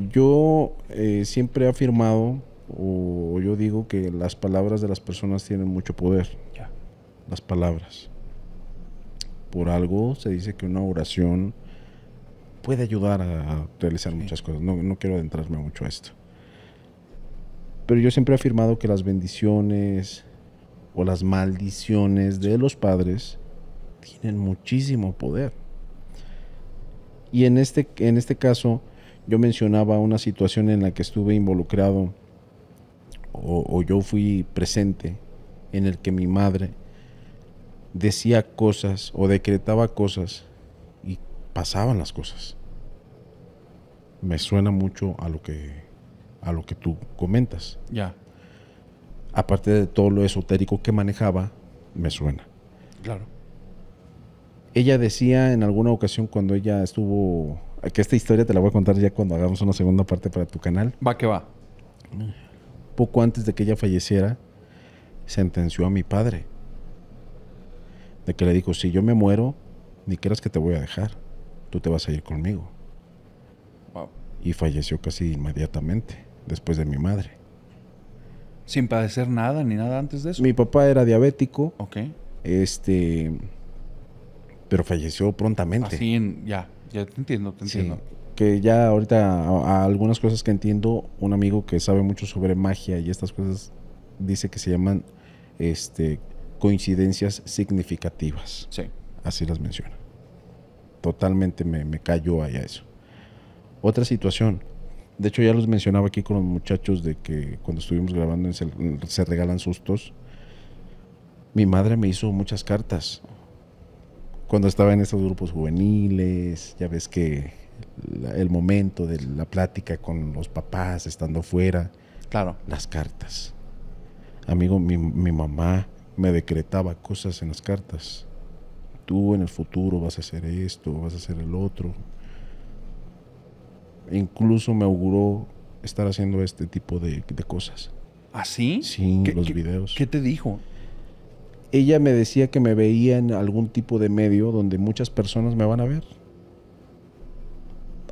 Yo eh, siempre he afirmado, o, yo digo que las palabras de las personas tienen mucho poder. Ya. Las palabras. Por algo se dice que una oración puede ayudar a realizar muchas cosas. no quiero adentrarme mucho a esto. Pero yo siempre he afirmado que las bendiciones o las maldiciones de los padres tienen muchísimo poder. Y en este, en este caso, yo mencionaba una situación en la que estuve involucrado o yo fui presente en el que mi madre decía cosas o decretaba cosas y pasaban las cosas. Me suena mucho a lo que a lo que tú comentas. Ya. Aparte de todo lo esotérico que manejaba, me suena. Claro. Ella decía en alguna ocasión cuando ella estuvo, que esta historia te la voy a contar ya cuando hagamos una segunda parte para tu canal. Va que va. Poco antes de que ella falleciera, sentenció a mi padre. De que le dijo, si yo me muero, ni creas que te voy a dejar, tú te vas a ir conmigo. Wow. Y falleció casi inmediatamente después de mi madre. Sin padecer nada ni nada antes de eso. Mi papá era diabético. Ok. Este. Pero falleció prontamente. Así ya, ya te entiendo, te entiendo. que ya ahorita, a, algunas cosas que entiendo, un amigo que sabe mucho sobre magia y estas cosas dice que se llaman este, coincidencias significativas. Sí. Así las menciona. Totalmente me, me cayó allá eso. Otra situación, de hecho, ya los mencionaba aquí con los muchachos de que cuando estuvimos grabando en se, regalan sustos. Mi madre me hizo muchas cartas. Cuando estaba en esos grupos juveniles, ya ves que el momento de la plática con los papás estando fuera. Claro. Las cartas. Amigo, mi, mi mamá me decretaba cosas en las cartas. Tú en el futuro vas a hacer esto, vas a hacer el otro incluso me auguró estar haciendo este tipo de, cosas. ¿Ah, sí? Sí, los videos. ¿Qué te dijo? Ella me decía que me veía en algún tipo de medio donde muchas personas me van a ver.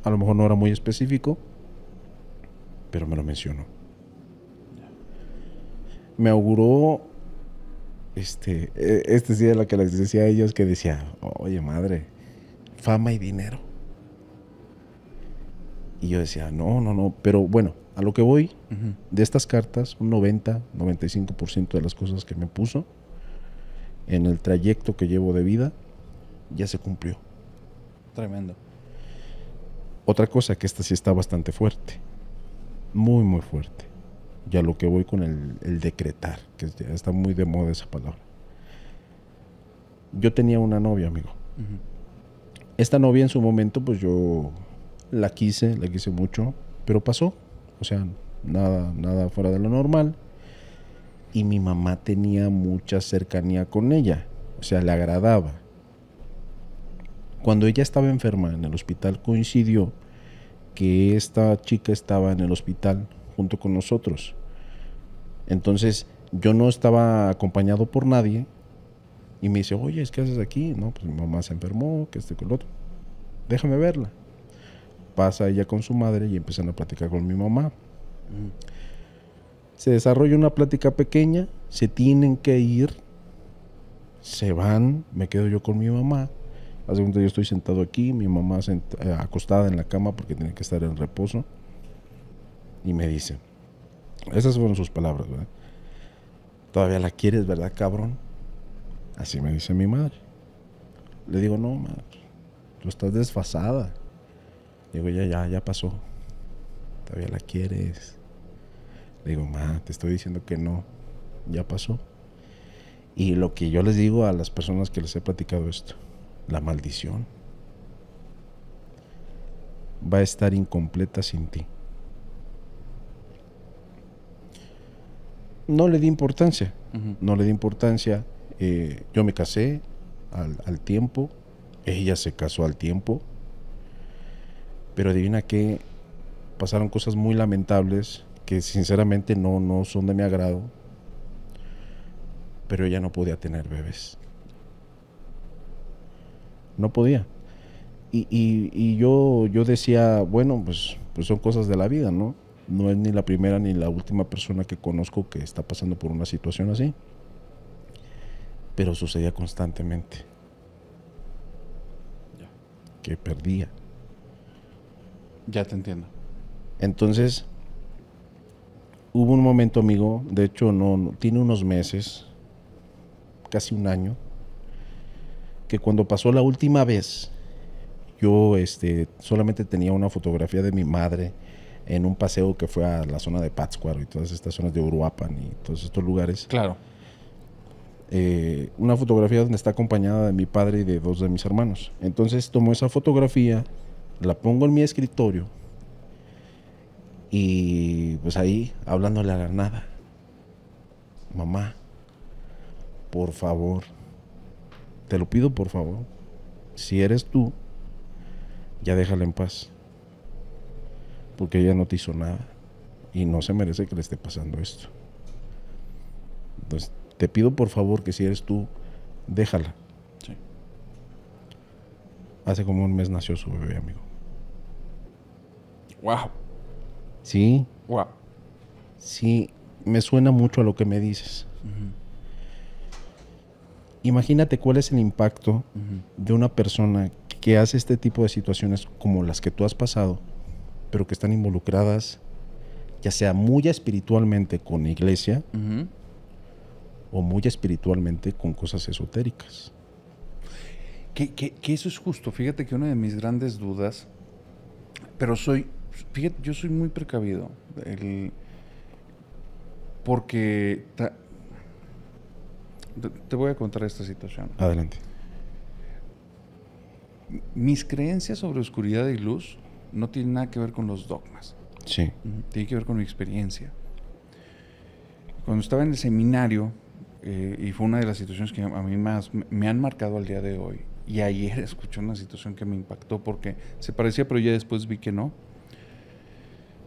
A lo mejor no era muy específico, pero me lo mencionó. Me auguró, este, e, este sí era la que les decía a ellos que decía, oye madre, fama y dinero. Y yo decía, no, no, no, pero bueno, a lo que voy, de estas cartas, un 90, 95% de las cosas que me puso en el trayecto que llevo de vida, ya se cumplió. Tremendo. Otra cosa que esta sí está bastante fuerte, muy, muy fuerte. Ya lo que voy con el, decretar, que está muy de moda esa palabra. Yo tenía una novia, amigo. Esta novia en su momento, pues yo la quise, la quise mucho, pero pasó. O sea, nada, nada fuera de lo normal. Y mi mamá tenía mucha cercanía con ella, o sea, le agradaba. Cuando ella estaba enferma en el hospital, coincidió que esta chica estaba en el hospital junto con nosotros. Entonces, yo no estaba acompañado por nadie, y me dice, oye, ¿qué haces aquí? No, pues mi mamá se enfermó, que este con el otro. Déjame verla pasa ella con su madre y empiezan a platicar con mi mamá. Se desarrolla una plática pequeña, se tienen que ir, se van, me quedo yo con mi mamá. Hace un yo estoy sentado aquí, mi mamá eh, acostada en la cama porque tiene que estar en reposo. Y me dice, esas fueron sus palabras, Todavía la quieres, ¿verdad, cabrón? Así me dice mi madre. Le digo, no, madre, tú estás desfasada. Digo, ya, ya, ya pasó. Todavía la quieres. Le digo, ma, te estoy diciendo que no. Ya pasó. Y lo que yo les digo a las personas que les he platicado esto, la maldición va a estar incompleta sin ti. No le di importancia, no le di importancia. Eh, yo me casé al, al tiempo, ella se casó al tiempo, pero adivina que pasaron cosas muy lamentables que sinceramente no, no son de mi agrado. Pero ella no podía tener bebés. No podía. Y, y, yo, yo decía, bueno, pues, pues son cosas de la vida, ¿no? No es ni la primera ni la última persona que conozco que está pasando por una situación así. Pero sucedía constantemente. Que perdía. Ya te entiendo. Entonces, hubo un momento, amigo, de hecho, no, tiene unos meses, casi un año, que cuando pasó la última vez, yo este, solamente tenía una fotografía de mi madre en un paseo que fue a la zona de Pátzcuaro y todas estas zonas de Uruapan y todos estos lugares. Claro. Eh, una fotografía donde está acompañada de mi padre y de dos de mis hermanos. Entonces tomó esa fotografía la pongo en mi escritorio y pues ahí hablándole a la nada. Mamá, por favor, te lo pido por favor, si eres tú, ya déjala en paz. Porque ella no te hizo nada y no se merece que le esté pasando esto. Entonces, te pido por favor que si eres tú, déjala. Hace como un mes nació su bebé, amigo. Wow. Sí. Wow. Sí, me suena mucho a lo que me dices. Imagínate cuál es el impacto de una persona que hace este tipo de situaciones como las que tú has pasado, pero que están involucradas, ya sea muy espiritualmente con iglesia o muy espiritualmente con cosas esotéricas. que, eso es justo. Fíjate que una de mis grandes dudas, pero soy fíjate, yo soy muy precavido. El, porque te voy a contar esta situación. Adelante. Mis creencias sobre oscuridad y luz no tienen nada que ver con los dogmas. Sí. Tiene que ver con mi experiencia. Cuando estaba en el seminario, eh, y fue una de las situaciones que a mí más me han marcado al día de hoy, y ayer [LAUGHS] escuché una situación que me impactó porque se parecía, pero ya después vi que no.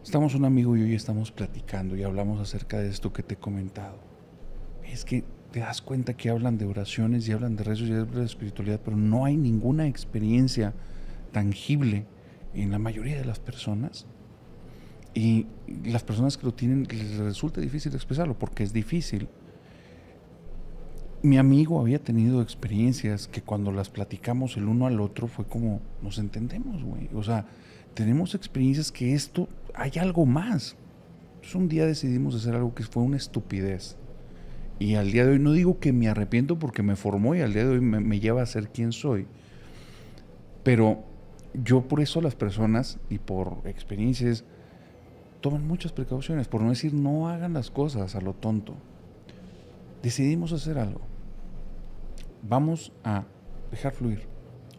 Estamos un amigo y hoy estamos platicando y hablamos acerca de esto que te he comentado. Es que te das cuenta que hablan de oraciones y hablan de rezos y hablan de espiritualidad, pero no hay ninguna experiencia tangible en la mayoría de las personas. Y las personas que lo tienen les resulta difícil expresarlo porque es difícil. Mi amigo había tenido experiencias que cuando las platicamos el uno al otro fue como nos entendemos, güey. O sea, tenemos experiencias que esto hay algo más. Pues un día decidimos hacer algo que fue una estupidez. Y al día de hoy no digo que me arrepiento porque me formó y al día de hoy me, me lleva a ser quien soy. Pero yo por eso las personas y por experiencias toman muchas precauciones, por no decir no hagan las cosas a lo tonto. Decidimos hacer algo. Vamos a dejar fluir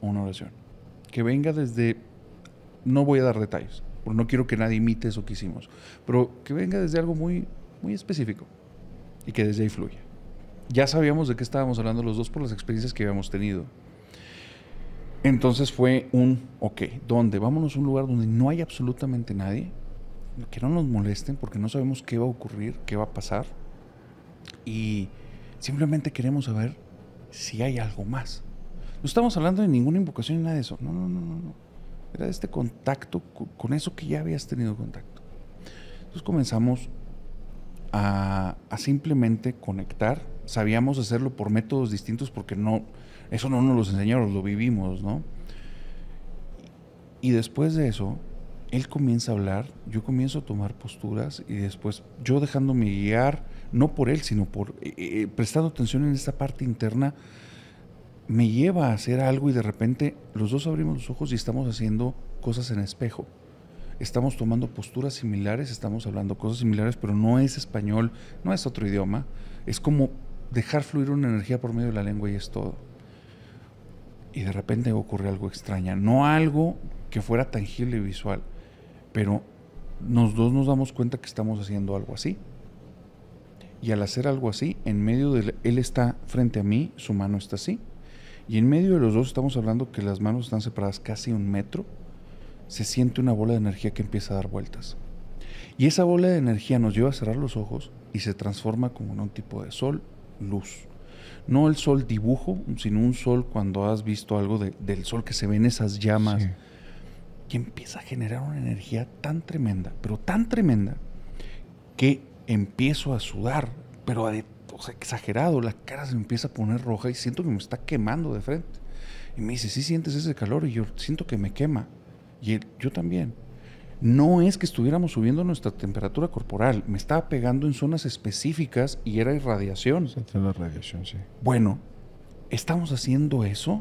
una oración. Que venga desde... No voy a dar detalles, porque no quiero que nadie imite eso que hicimos, pero que venga desde algo muy, muy específico y que desde ahí fluya. Ya sabíamos de qué estábamos hablando los dos por las experiencias que habíamos tenido. Entonces fue un, ok, ¿dónde? Vámonos a un lugar donde no hay absolutamente nadie, que no nos molesten porque no sabemos qué va a ocurrir, qué va a pasar y simplemente queremos saber si hay algo más. No estamos hablando de ninguna invocación ni nada de eso. No, no, no, no era este contacto con eso que ya habías tenido contacto. Entonces comenzamos a, simplemente conectar. Sabíamos hacerlo por métodos distintos porque no, eso no nos los enseñaron, lo vivimos, ¿no? Y después de eso, él comienza a hablar, yo comienzo a tomar posturas y después yo dejándome guiar, no por él, sino por eh, eh, prestando atención en esta parte interna me lleva a hacer algo y de repente los dos abrimos los ojos y estamos haciendo cosas en espejo. Estamos tomando posturas similares, estamos hablando cosas similares, pero no es español, no es otro idioma. Es como dejar fluir una energía por medio de la lengua y es todo. Y de repente ocurre algo extraño no algo que fuera tangible y visual, pero nos dos nos damos cuenta que estamos haciendo algo así. Y al hacer algo así, en medio de él está frente a mí, su mano está así, y en medio de los dos estamos hablando que las manos están separadas casi un metro, se siente una bola de energía que empieza a dar vueltas. Y esa bola de energía nos lleva a cerrar los ojos y se transforma como en un tipo de sol, luz. No el sol dibujo, sino un sol cuando has visto algo del sol que se ve en esas llamas. Que empieza a generar una energía tan tremenda, pero tan tremenda, que empiezo a sudar, pero a o sea, exagerado, la cara se me empieza a poner roja y siento que me está quemando de frente. Y me dice, ¿sí sientes ese calor? Y yo siento que me quema. Y yo también. No es que estuviéramos subiendo nuestra temperatura corporal, me estaba pegando en zonas específicas y era irradiación. la radiación, sí. Bueno, estamos haciendo eso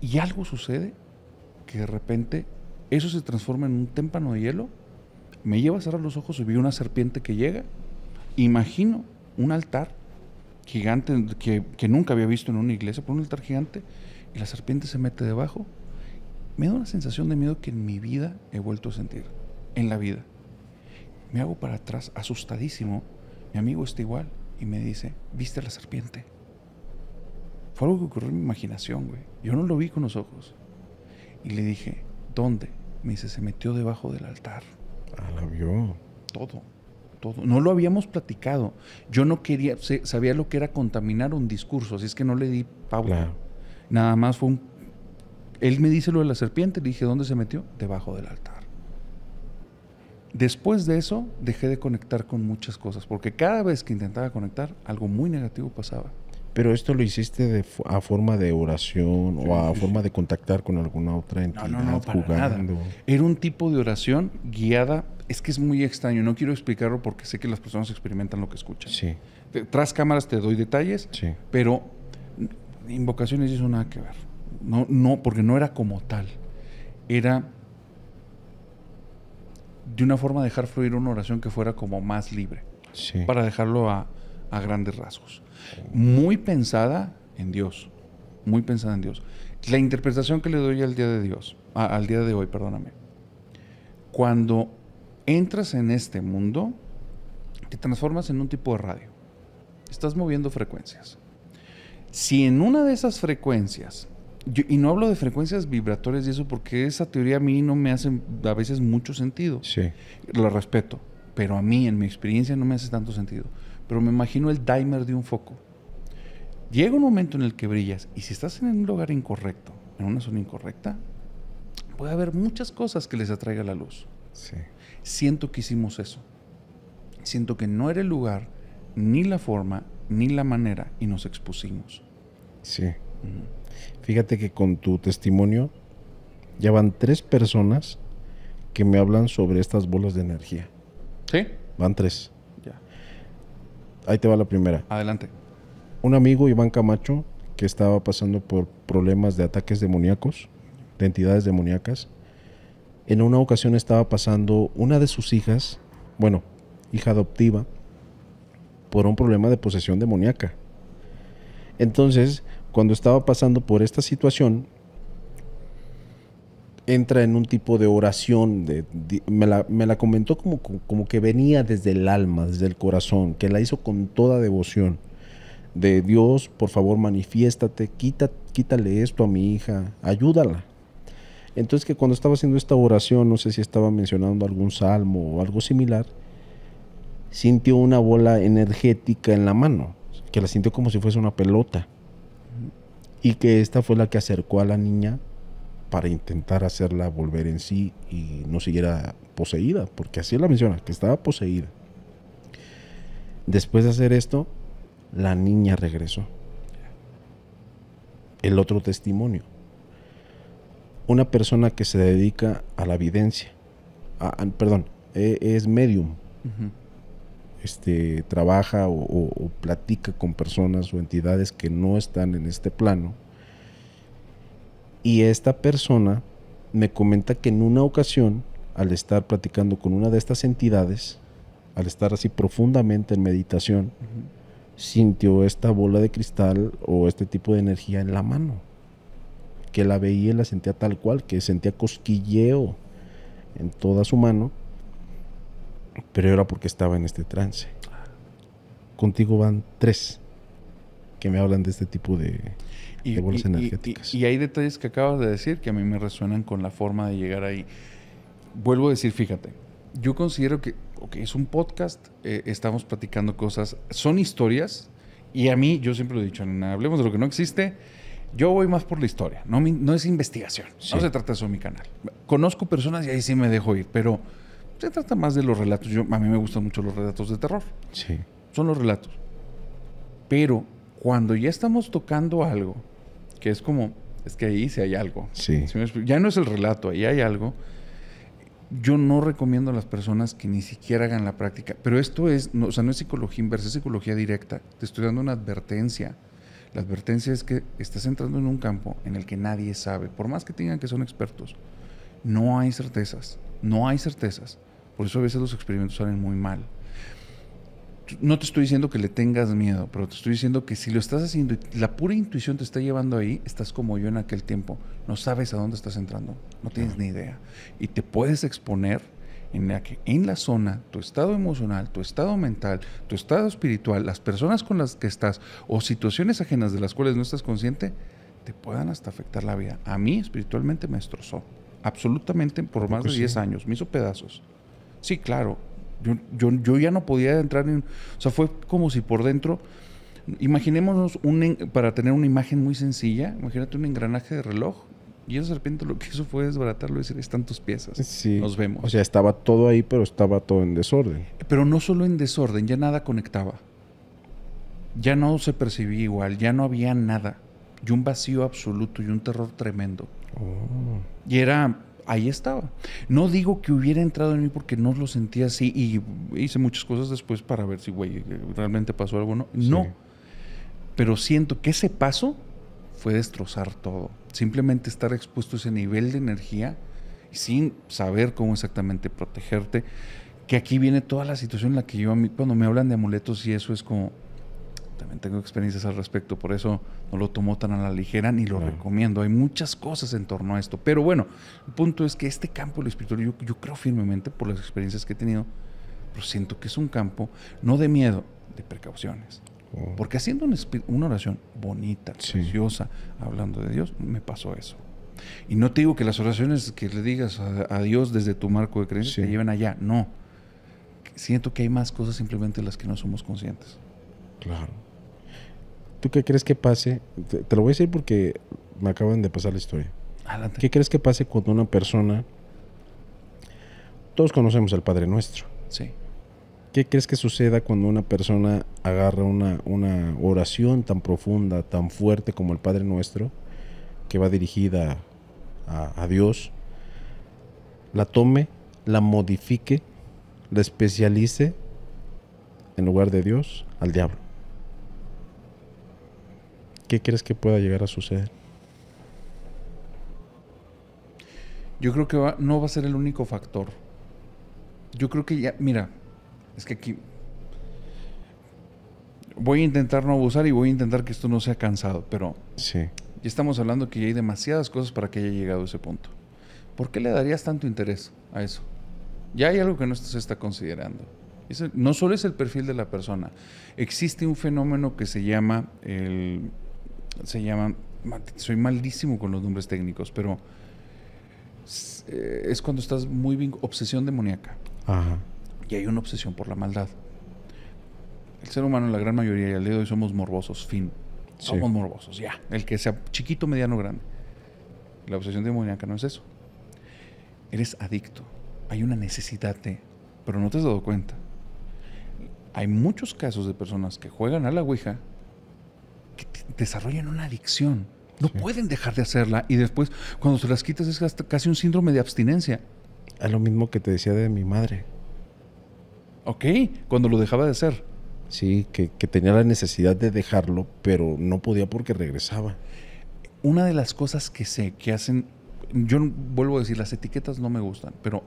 y, algo sucede que de repente eso se transforma en un témpano de hielo. Me lleva a cerrar los ojos y vi una serpiente que llega. Imagino un altar gigante que, nunca había visto en una iglesia, por un altar gigante, y la serpiente se mete debajo. Me da una sensación de miedo que en mi vida he vuelto a sentir, en la vida. Me hago para atrás, asustadísimo. Mi amigo está igual y me dice, ¿viste la serpiente? Fue algo que ocurrió en mi imaginación, güey. Yo no lo vi con los ojos. Y le dije, ¿dónde? Me dice, se metió debajo del altar. Ah, la vio. Todo todo. No lo habíamos platicado. Yo no quería, sabía lo que era contaminar un discurso, así es que no le di pauta. Nada más fue un... Él me dice lo de la serpiente, le dije, ¿dónde se metió? Debajo del altar. Después de eso, dejé de conectar con muchas cosas, porque cada vez que intentaba conectar, algo muy negativo pasaba. Pero esto lo hiciste a forma de oración o a forma de contactar con alguna otra entidad jugando. Era un tipo de oración guiada es que es muy extraño, no quiero explicarlo porque sé que las personas experimentan lo que escuchan. Sí. Tras cámaras te doy detalles, pero invocaciones y eso nada que ver. No, no, porque no era como tal. Era de una forma dejar fluir una oración que fuera como más libre. Sí. Para dejarlo a, grandes rasgos. Muy pensada en Dios. Muy pensada en Dios. La interpretación que le doy al día de Dios, al día de hoy, perdóname. Cuando entras en este mundo, te transformas en un tipo de radio. Estás moviendo frecuencias. Si en una de esas frecuencias, y no hablo de frecuencias vibratorias y eso porque esa teoría a mí no me hace a veces mucho sentido. Sí. Lo respeto, pero a mí en mi experiencia no me hace tanto sentido. Pero me imagino el dimer de un foco. Llega un momento en el que brillas y si estás en un lugar incorrecto, en una zona incorrecta, puede haber muchas cosas que les atraiga la luz. Sí. Siento que hicimos eso. Siento que no era el lugar, ni la forma, ni la manera y nos expusimos. Sí. Fíjate que con tu testimonio ya van tres personas que me hablan sobre estas bolas de energía. ¿Sí? Van tres. Ya. Ahí te va la primera. Adelante. Un amigo, Iván Camacho, que estaba pasando por problemas de ataques demoníacos, de entidades demoníacas, en una ocasión estaba pasando una de sus hijas, bueno, hija adoptiva, por un problema de posesión demoníaca. Entonces, cuando estaba pasando por esta situación, entra en un tipo de oración, me, la, comentó como, como que venía desde el alma, desde el corazón, que la hizo con toda devoción, de Dios, por favor manifiéstate, quita, quítale esto a mi hija, ayúdala. Entonces que cuando estaba haciendo esta oración, no sé si estaba mencionando algún salmo o algo similar, sintió una bola energética en la mano, que la sintió como si fuese una pelota. Y que esta fue la que acercó a la niña para intentar hacerla volver en sí y no siguiera poseída, porque así la menciona, que estaba poseída. Después de hacer esto, la niña regresó. El otro testimonio una persona que se dedica a la evidencia, perdón, e, es, medium, este, trabaja o, platica con personas o entidades que no están en este plano. Y esta persona me comenta que en una ocasión, al estar platicando con una de estas entidades, al estar así profundamente en meditación, sintió esta bola de cristal o este tipo de energía en la mano que la veía y la sentía tal cual, que sentía cosquilleo en toda su mano, pero era porque estaba en este trance. Contigo van tres que me hablan de este tipo de, y, energéticas. Y, hay detalles que acabas de decir que a mí me resuenan con la forma de llegar ahí. Vuelvo a decir, fíjate, yo considero que es un podcast, eh, estamos platicando cosas, son historias, y a mí, yo siempre lo he dicho, hablemos de lo que no existe, yo voy más por la historia, no, no es investigación, no se trata de eso mi canal. Conozco personas y ahí sí me dejo ir, pero se trata más de los relatos. Yo, a mí me gustan mucho los relatos de terror. Sí. Son los relatos. Pero cuando ya estamos tocando algo, que es como, es que ahí sí hay algo. Ya no es el relato, ahí hay algo. Yo no recomiendo a las personas que ni siquiera hagan la práctica, pero esto es, no, o sea, no es psicología inversa, es psicología directa. Te estoy dando una advertencia la advertencia es que estás entrando en un campo en el que nadie sabe, por más que tengan que son expertos. No hay certezas, no hay certezas. Por eso a veces los experimentos salen muy mal. No te estoy diciendo que le tengas miedo, pero te estoy diciendo que si lo estás haciendo y la pura intuición te está llevando ahí, estás como yo en aquel tiempo. No sabes a dónde estás entrando, no tienes ni idea. Y te puedes exponer en la en la zona tu estado emocional, tu estado mental, tu estado espiritual, las personas con las que estás o situaciones ajenas de las cuales no estás consciente, te puedan hasta afectar la vida. A mí espiritualmente me destrozó, absolutamente por más de 10 años, me hizo pedazos. Sí, claro, yo, yo, ya no podía entrar en... O sea, fue como si por dentro... Imaginémonos un, para tener una imagen muy sencilla, imagínate un engranaje de reloj y esa serpiente lo que hizo fue desbaratarlo y decir, están tus piezas. Sí. Nos vemos. O sea, estaba todo ahí, pero estaba todo en desorden. Pero no solo en desorden, ya nada conectaba. Ya no se percibía igual, ya no había nada. Y un vacío absoluto y un terror tremendo. Oh. Y era, ahí estaba. No digo que hubiera entrado en mí porque no lo sentía así y hice muchas cosas después para ver si, güey, realmente pasó algo o no. No. Pero siento que ese paso fue destrozar todo. Simplemente estar expuesto a ese nivel de energía sin saber cómo exactamente protegerte. Que aquí viene toda la situación en la que yo, a mí, cuando me hablan de amuletos y eso es como, también tengo experiencias al respecto, por eso no lo tomo tan a la ligera ni lo recomiendo. Hay muchas cosas en torno a esto. Pero bueno, el punto es que este campo, el espiritual, yo, yo creo firmemente por las experiencias que he tenido, pero siento que es un campo no de miedo, de precauciones. Porque haciendo una, oración bonita, sí. hablando de Dios, me pasó eso. Y no te digo que las oraciones que le digas a, Dios desde tu marco de creencia te lleven allá, no. Siento que hay más cosas simplemente las que no somos conscientes. Claro. ¿Tú qué crees que pase? Te, lo voy a decir porque me acaban de pasar la historia. Adelante. ¿Qué crees que pase cuando una persona... Todos conocemos al Padre Nuestro. Sí. ¿Qué crees que suceda cuando una persona agarra una, oración tan profunda, tan fuerte como el Padre Nuestro, que va dirigida a, Dios, la tome, la modifique, la especialice en lugar de Dios al diablo? ¿Qué crees que pueda llegar a suceder? Yo creo que no va a ser el único factor. Yo creo que ya, mira, es que aquí voy a intentar no abusar y voy a intentar que esto no sea cansado, pero sí. ya estamos hablando que ya hay demasiadas cosas para que haya llegado a ese punto. ¿Por qué le darías tanto interés a eso? Ya hay algo que no se está considerando. no solo es el perfil de la persona, existe un fenómeno que se llama el se llama soy malísimo con los nombres técnicos, pero eh, es cuando estás muy bien obsesión demoníaca. Ajá y hay una obsesión por la maldad. El ser humano, en la gran mayoría, y al día de hoy, somos morbosos, fin. Somos morbosos, ya. El que sea chiquito, mediano, grande. La obsesión demoníaca no es eso. Eres adicto. Hay una necesidad de, pero no te has dado cuenta. Hay muchos casos de personas que juegan a la Ouija que desarrollan una adicción. No pueden dejar de hacerla y después, cuando se las quitas, es casi un síndrome de abstinencia. A lo mismo que te decía de mi madre. Ok, cuando lo dejaba de ser, Sí, que, que tenía la necesidad de dejarlo, pero no podía porque regresaba. Una de las cosas que sé que hacen, yo vuelvo a decir, las etiquetas no me gustan, pero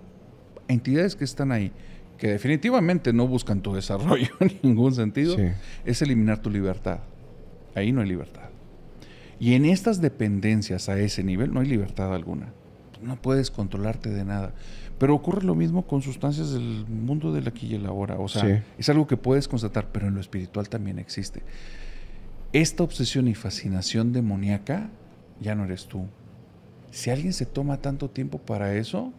entidades que están ahí, que definitivamente no buscan tu desarrollo [LAUGHS] en ningún sentido, es eliminar tu libertad. Ahí no hay libertad. Y en estas dependencias a ese nivel no hay libertad alguna no puedes controlarte de nada. Pero ocurre lo mismo con sustancias del mundo del aquí y el ahora. O sea, es algo que puedes constatar, pero en lo espiritual también existe. Esta obsesión y fascinación demoníaca ya no eres tú. Si alguien se toma tanto tiempo para eso,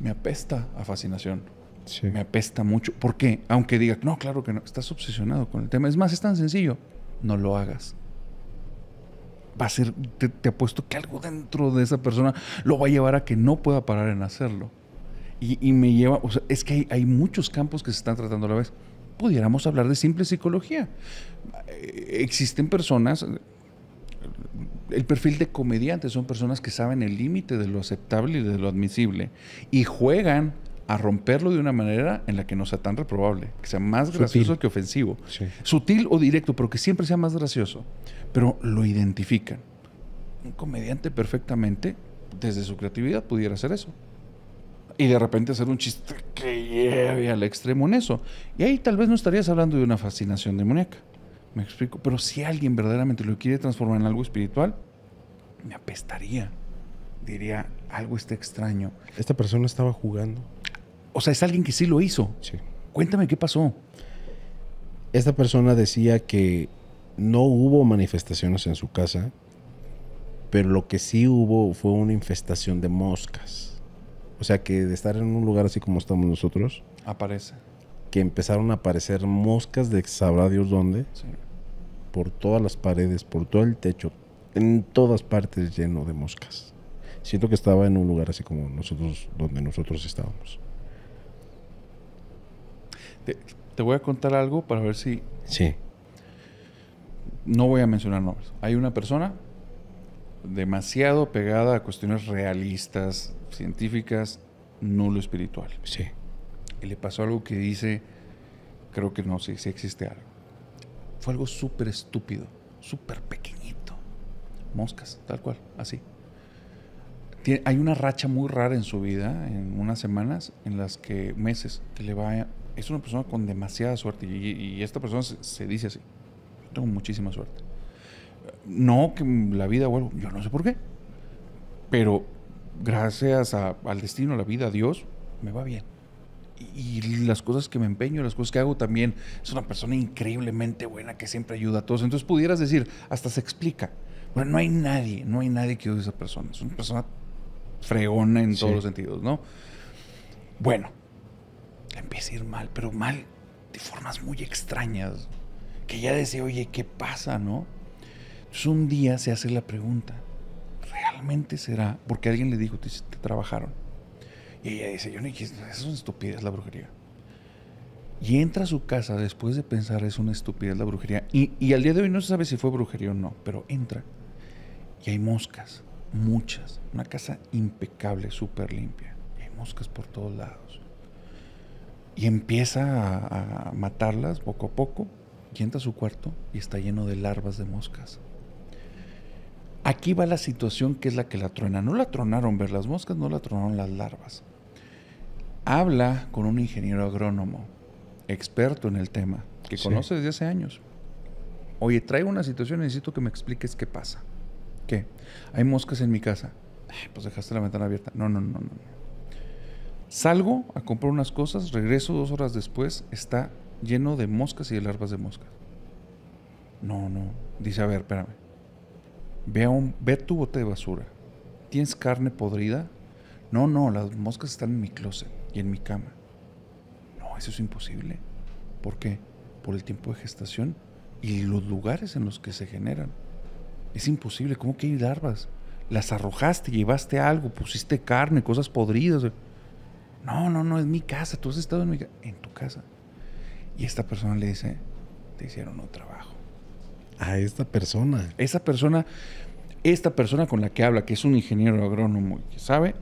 me apesta a fascinación. Me apesta mucho. ¿Por qué? Aunque diga, no, claro que no, estás obsesionado con el tema. Es más, es tan sencillo, no lo hagas va a ser, te, ha apuesto que algo dentro de esa persona lo va a llevar a que no pueda parar en hacerlo. Y, me lleva, o sea, es que hay, muchos campos que se están tratando a la vez. Pudiéramos hablar de simple psicología. Eh, existen personas, el perfil de comediante son personas que saben el límite de lo aceptable y de lo admisible y juegan a romperlo de una manera en la que no sea tan reprobable, que sea más gracioso que ofensivo. Sutil o directo, pero que siempre sea más gracioso. Pero lo identifican. Un comediante perfectamente, desde su creatividad, pudiera hacer eso. Y de repente hacer un chiste que lleve al extremo en eso. Y ahí tal vez no estarías hablando de una fascinación demoníaca. Me explico. Pero si alguien verdaderamente lo quiere transformar en algo espiritual, me apestaría. Diría, algo está extraño. Esta persona estaba jugando. O sea, es alguien que sí lo hizo. Cuéntame qué pasó. Esta persona decía que no hubo manifestaciones en su casa, pero lo que sí hubo fue una infestación de moscas. O sea que de estar en un lugar así como estamos nosotros, aparece. Que empezaron a aparecer moscas de sabrá Dios dónde, por todas las paredes, por todo el techo, en todas partes lleno de moscas. Siento que estaba en un lugar así como nosotros, donde nosotros estábamos. Te, voy a contar algo para ver si. Sí. No voy a mencionar nombres. Hay una persona demasiado pegada a cuestiones realistas, científicas, nulo espiritual. Sí. Y le pasó algo que dice, creo que no sé si existe algo. Fue algo súper estúpido, súper pequeñito. Moscas, tal cual, así hay una racha muy rara en su vida, en unas semanas, en las que meses, te le va es una persona con demasiada suerte y, esta persona se, dice así. Yo tengo muchísima suerte. No que la vida vuelva, yo no sé por qué, pero gracias al destino, a la vida, a Dios, me va bien. Y, las cosas que me empeño, las cosas que hago también, es una persona increíblemente buena que siempre ayuda a todos. Entonces pudieras decir, hasta se explica. bueno no hay nadie, no hay nadie que odie a esa persona. Es una persona fregona en todos los sentidos, ¿no? Bueno, empieza a ir mal, pero mal de formas muy extrañas. Que ya decía, oye, ¿qué pasa, no? Entonces un día se hace la pregunta, ¿realmente será? Porque alguien le dijo, te, te trabajaron. Y ella dice, yo no dije, es una estupidez la brujería. Y entra a su casa después de pensar, es una estupidez la brujería. Y, al día de hoy no se sabe si fue brujería o no, pero entra. Y hay moscas, muchas. Una casa impecable, súper limpia. hay moscas por todos lados. Y empieza a, matarlas poco a poco. Y entra a su cuarto y está lleno de larvas de moscas. Aquí va la situación que es la que la truena. No la tronaron ver las moscas, no la tronaron las larvas. Habla con un ingeniero agrónomo, experto en el tema, que conoce desde hace años. Oye, traigo una situación, necesito que me expliques qué pasa. ¿Qué? Hay moscas en mi casa. Pues dejaste la ventana abierta. No, no, no, no. Salgo a comprar unas cosas, regreso dos horas después, está lleno de moscas y de larvas de moscas. No, no. Dice, a ver, espérame. Ve, a un, ve tu bote de basura. ¿Tienes carne podrida? No, no, las moscas están en mi closet y en mi cama. No, eso es imposible. ¿Por qué? Por el tiempo de gestación y los lugares en los que se generan. Es imposible, ¿cómo que hay larvas? Las arrojaste, llevaste algo, pusiste carne, cosas podridas. Eh". No, no, no, es mi casa, tú has estado en mi casa. En tu casa. Y esta persona le dice, te hicieron un trabajo. A esta persona. Esa persona, esta persona con la que habla, que es un ingeniero agrónomo y que sabe,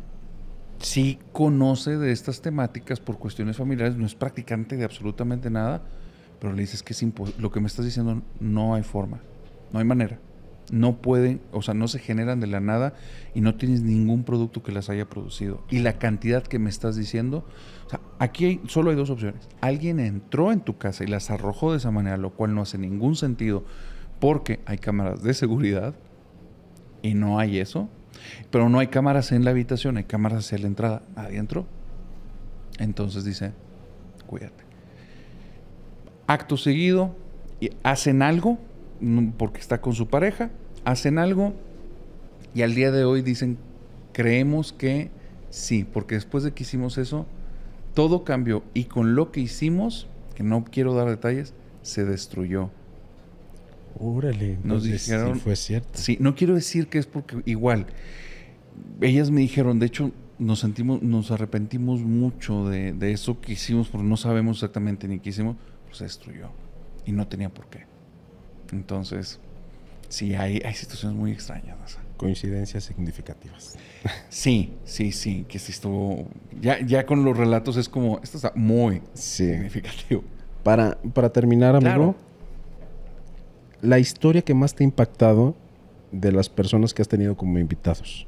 sí conoce de estas temáticas por cuestiones familiares, no es practicante de absolutamente nada, pero le dices que es lo que me estás diciendo no hay forma, no hay manera no pueden, o sea, no se generan de la nada y no tienes ningún producto que las haya producido. Y la cantidad que me estás diciendo, o sea, aquí solo hay dos opciones. Alguien entró en tu casa y las arrojó de esa manera, lo cual no hace ningún sentido porque hay cámaras de seguridad y no hay eso. Pero no hay cámaras en la habitación, hay cámaras hacia la entrada, adentro. Entonces dice, cuídate. Acto seguido, hacen algo porque está con su pareja, hacen algo y al día de hoy dicen, creemos que sí, porque después de que hicimos eso, todo cambió y con lo que hicimos, que no quiero dar detalles, se destruyó. Órale, nos dijeron, sí fue cierto. Sí, no quiero decir que es porque igual ellas me dijeron, de hecho nos sentimos nos arrepentimos mucho de, eso que hicimos porque no sabemos exactamente ni qué hicimos, pues se destruyó y no tenía por qué. Entonces, sí, hay, hay situaciones muy extrañas. Coincidencias significativas. [LAUGHS] Sí, sí, sí, que sí estuvo... Ya, ya con los relatos es como, esto está muy significativo. Para, para terminar, amigo, la historia que más te ha impactado de las personas que has tenido como invitados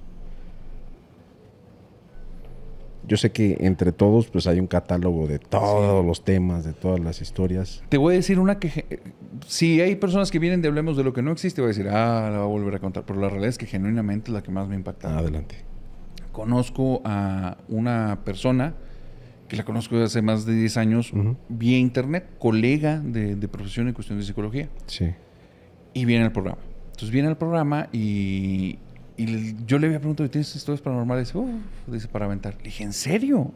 yo sé que entre todos pues hay un catálogo de todos los temas, de todas las historias. Te voy a decir una que si hay personas que vienen de hablemos de lo que no existe, voy a decir, ah, la voy a volver a contar, pero la realidad es que genuinamente es la que más me ha impactado. Adelante. Conozco a una persona que la conozco desde hace más de 10 años vía internet, colega de, de profesión en cuestión de psicología. Sí. Y viene al programa. Entonces viene al programa y, y yo le había preguntado, ¿tienes historias paranormales? Uf, dice, para aventar. Le dije, ¿en serio?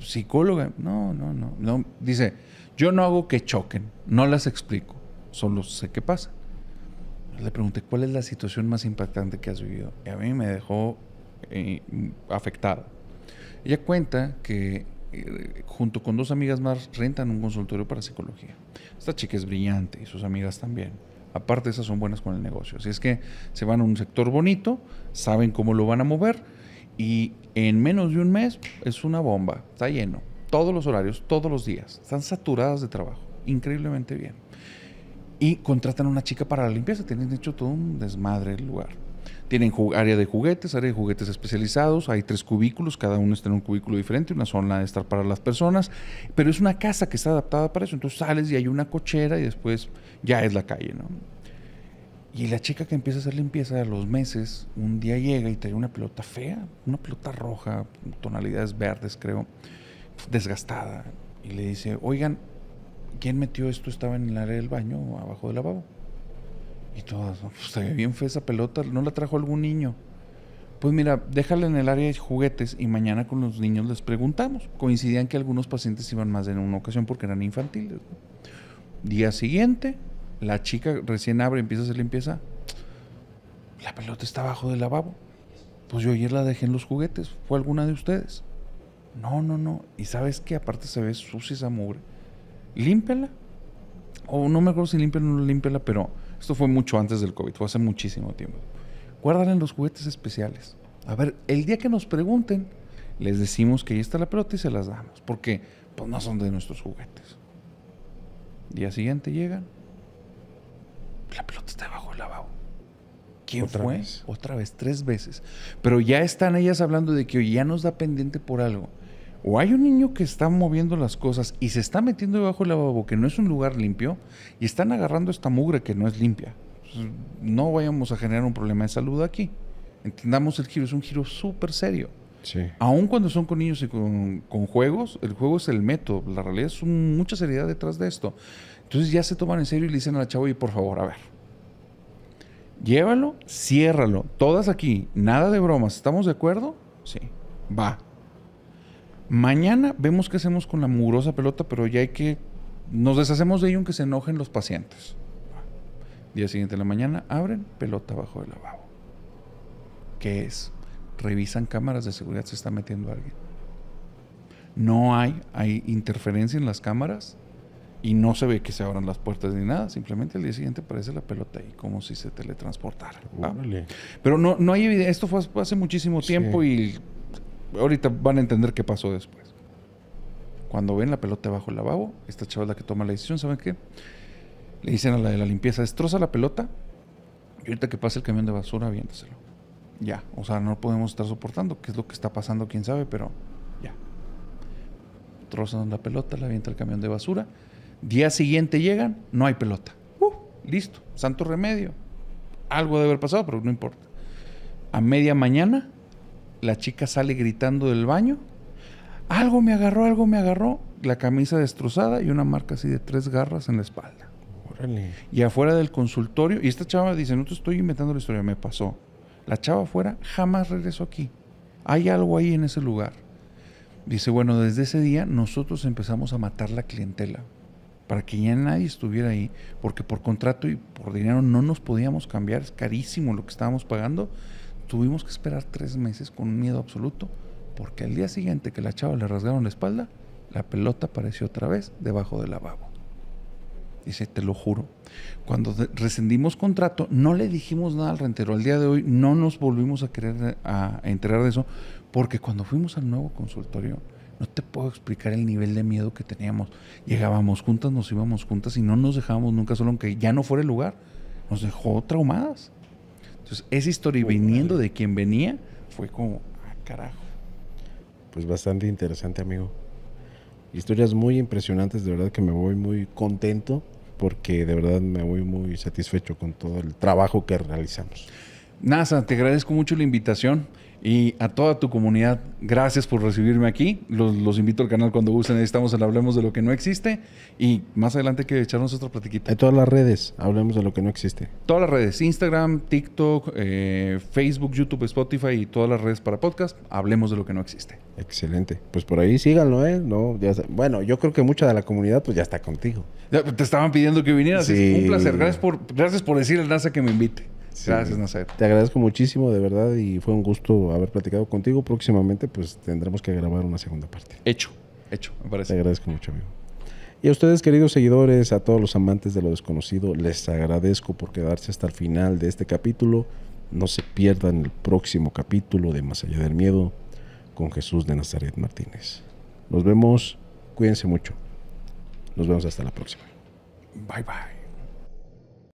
¿Psicóloga? No, no, no, Dice, yo no hago que choquen, no las explico, solo sé qué pasa. Le pregunté, ¿cuál es la situación más impactante que has vivido? Y a mí me dejó eh, afectado. Ella cuenta que eh, junto con dos amigas más rentan un consultorio para psicología. Esta chica es brillante y sus amigas también Aparte, esas son buenas con el negocio. Si es que se van a un sector bonito, saben cómo lo van a mover y en menos de un mes es una bomba, está lleno. Todos los horarios, todos los días, están saturadas de trabajo, increíblemente bien. Y contratan a una chica para la limpieza, tienen hecho todo un desmadre el lugar. Tienen área de juguetes, área de juguetes especializados, hay tres cubículos, cada uno está en un cubículo diferente, una zona de estar para las personas, pero es una casa que está adaptada para eso. Entonces sales y hay una cochera y después ya es la calle, ¿no? Y la chica que empieza a hacer limpieza a los meses, un día llega y trae una pelota fea, una pelota roja, tonalidades verdes, creo, desgastada. Y le dice, oigan, ¿quién metió esto? Estaba en el área del baño, abajo del lavabo. Y todas... pues, bien fue esa pelota, no la trajo algún niño. Pues mira, déjala en el área de juguetes y mañana con los niños les preguntamos. Coincidían que algunos pacientes iban más de una ocasión porque eran infantiles. Día siguiente, la chica recién abre, empieza a hacer limpieza. La pelota está abajo del lavabo. Pues yo ayer la dejé en los juguetes. ¿Fue alguna de ustedes? No, no, no. Y sabes que aparte se ve sucia esa mugre. Límpela... O no me acuerdo si limpia o no limpia... pero esto fue mucho antes del COVID, fue hace muchísimo tiempo. Guardan en los juguetes especiales. A ver, el día que nos pregunten, les decimos que ahí está la pelota y se las damos, porque pues no son de nuestros juguetes. Día siguiente llegan, la pelota está debajo del lavabo. ¿Quién Otra fue? Vez. Otra vez, tres veces. Pero ya están ellas hablando de que hoy ya nos da pendiente por algo o hay un niño que está moviendo las cosas y se está metiendo debajo del lavabo, que no es un lugar limpio, y están agarrando esta mugre que no es limpia. Pues, no vayamos a generar un problema de salud aquí. Entendamos el giro, es un giro súper serio. Sí. Aun cuando son con niños y con, juegos, el juego es el método, la realidad es mucha seriedad detrás de esto. Entonces ya se toman en serio y le dicen a la chava, y por favor, a ver, llévalo, ciérralo, todas aquí, nada de bromas, ¿estamos de acuerdo? Sí, va, Mañana vemos qué hacemos con la mugrosa pelota, pero ya hay que. Nos deshacemos de ello aunque se enojen los pacientes. Día siguiente de la mañana, abren pelota abajo del lavabo. ¿Qué es? Revisan cámaras de seguridad, se está metiendo alguien. No hay, hay interferencia en las cámaras y no se ve que se abran las puertas ni nada. Simplemente el día siguiente aparece la pelota ahí, como si se teletransportara. Ah. Pero no, no hay Esto fue hace muchísimo tiempo y ahorita van a entender qué pasó después. Cuando ven la pelota bajo el lavabo, esta chava la que toma la decisión, ¿saben qué? Le dicen a la de la limpieza, destroza la pelota y ahorita que pase el camión de basura, aviéntaselo. Ya, o sea, no podemos estar soportando, qué es lo que está pasando, quién sabe, pero ya. Trozan la pelota, la avienta el camión de basura. Día siguiente llegan, no hay pelota. Uh, listo, santo remedio. Algo debe haber pasado, pero no importa. A media mañana la chica sale gritando del baño. Algo me agarró, algo me agarró. La camisa destrozada y una marca así de tres garras en la espalda. Órale. Y afuera del consultorio, y esta chava dice, no te estoy inventando la historia, me pasó. La chava afuera jamás regresó aquí. Hay algo ahí en ese lugar. Dice, bueno, desde ese día nosotros empezamos a matar la clientela para que ya nadie estuviera ahí, porque por contrato y por dinero no nos podíamos cambiar, es carísimo lo que estábamos pagando tuvimos que esperar tres meses con miedo absoluto, porque al día siguiente que la chava le rasgaron la espalda, la pelota apareció otra vez debajo del lavabo. Dice, te lo juro. Cuando rescindimos contrato, no le dijimos nada al rentero. Al día de hoy no nos volvimos a querer a, enterar de eso, porque cuando fuimos al nuevo consultorio, no te puedo explicar el nivel de miedo que teníamos. Llegábamos juntas, nos íbamos juntas y no nos dejábamos nunca solo, aunque ya no fuera el lugar. Nos dejó traumadas. Entonces, esa historia, viniendo de quien venía, fue como, ah, carajo. Pues bastante interesante, amigo. Historias muy impresionantes, de verdad que me voy muy contento porque de verdad me voy muy satisfecho con todo el trabajo que realizamos. NASA, te agradezco mucho la invitación. Y a toda tu comunidad, gracias por recibirme aquí. Los, invito al canal cuando gusten. Estamos en Hablemos de lo que no existe. Y más adelante hay que echarnos otra platiquita. En todas las redes, hablemos de lo que no existe. Todas las redes: Instagram, TikTok, eh, Facebook, YouTube, Spotify y todas las redes para podcast. Hablemos de lo que no existe. Excelente. Pues por ahí síganlo, ¿eh? No, ya bueno, yo creo que mucha de la comunidad pues ya está contigo. te estaban pidiendo que vinieras. Sí. un placer. Gracias por, gracias por decir al NASA que me invite. Gracias, Te agradezco muchísimo, de verdad, y fue un gusto haber platicado contigo. Próximamente, pues tendremos que grabar una segunda parte. Hecho, hecho, me parece. Te agradezco mucho, amigo. Y a ustedes, queridos seguidores, a todos los amantes de lo desconocido, les agradezco por quedarse hasta el final de este capítulo. No se pierdan el próximo capítulo de Más allá del miedo con Jesús de Nazaret Martínez. Nos vemos, cuídense mucho. Nos vemos hasta la próxima. Bye bye.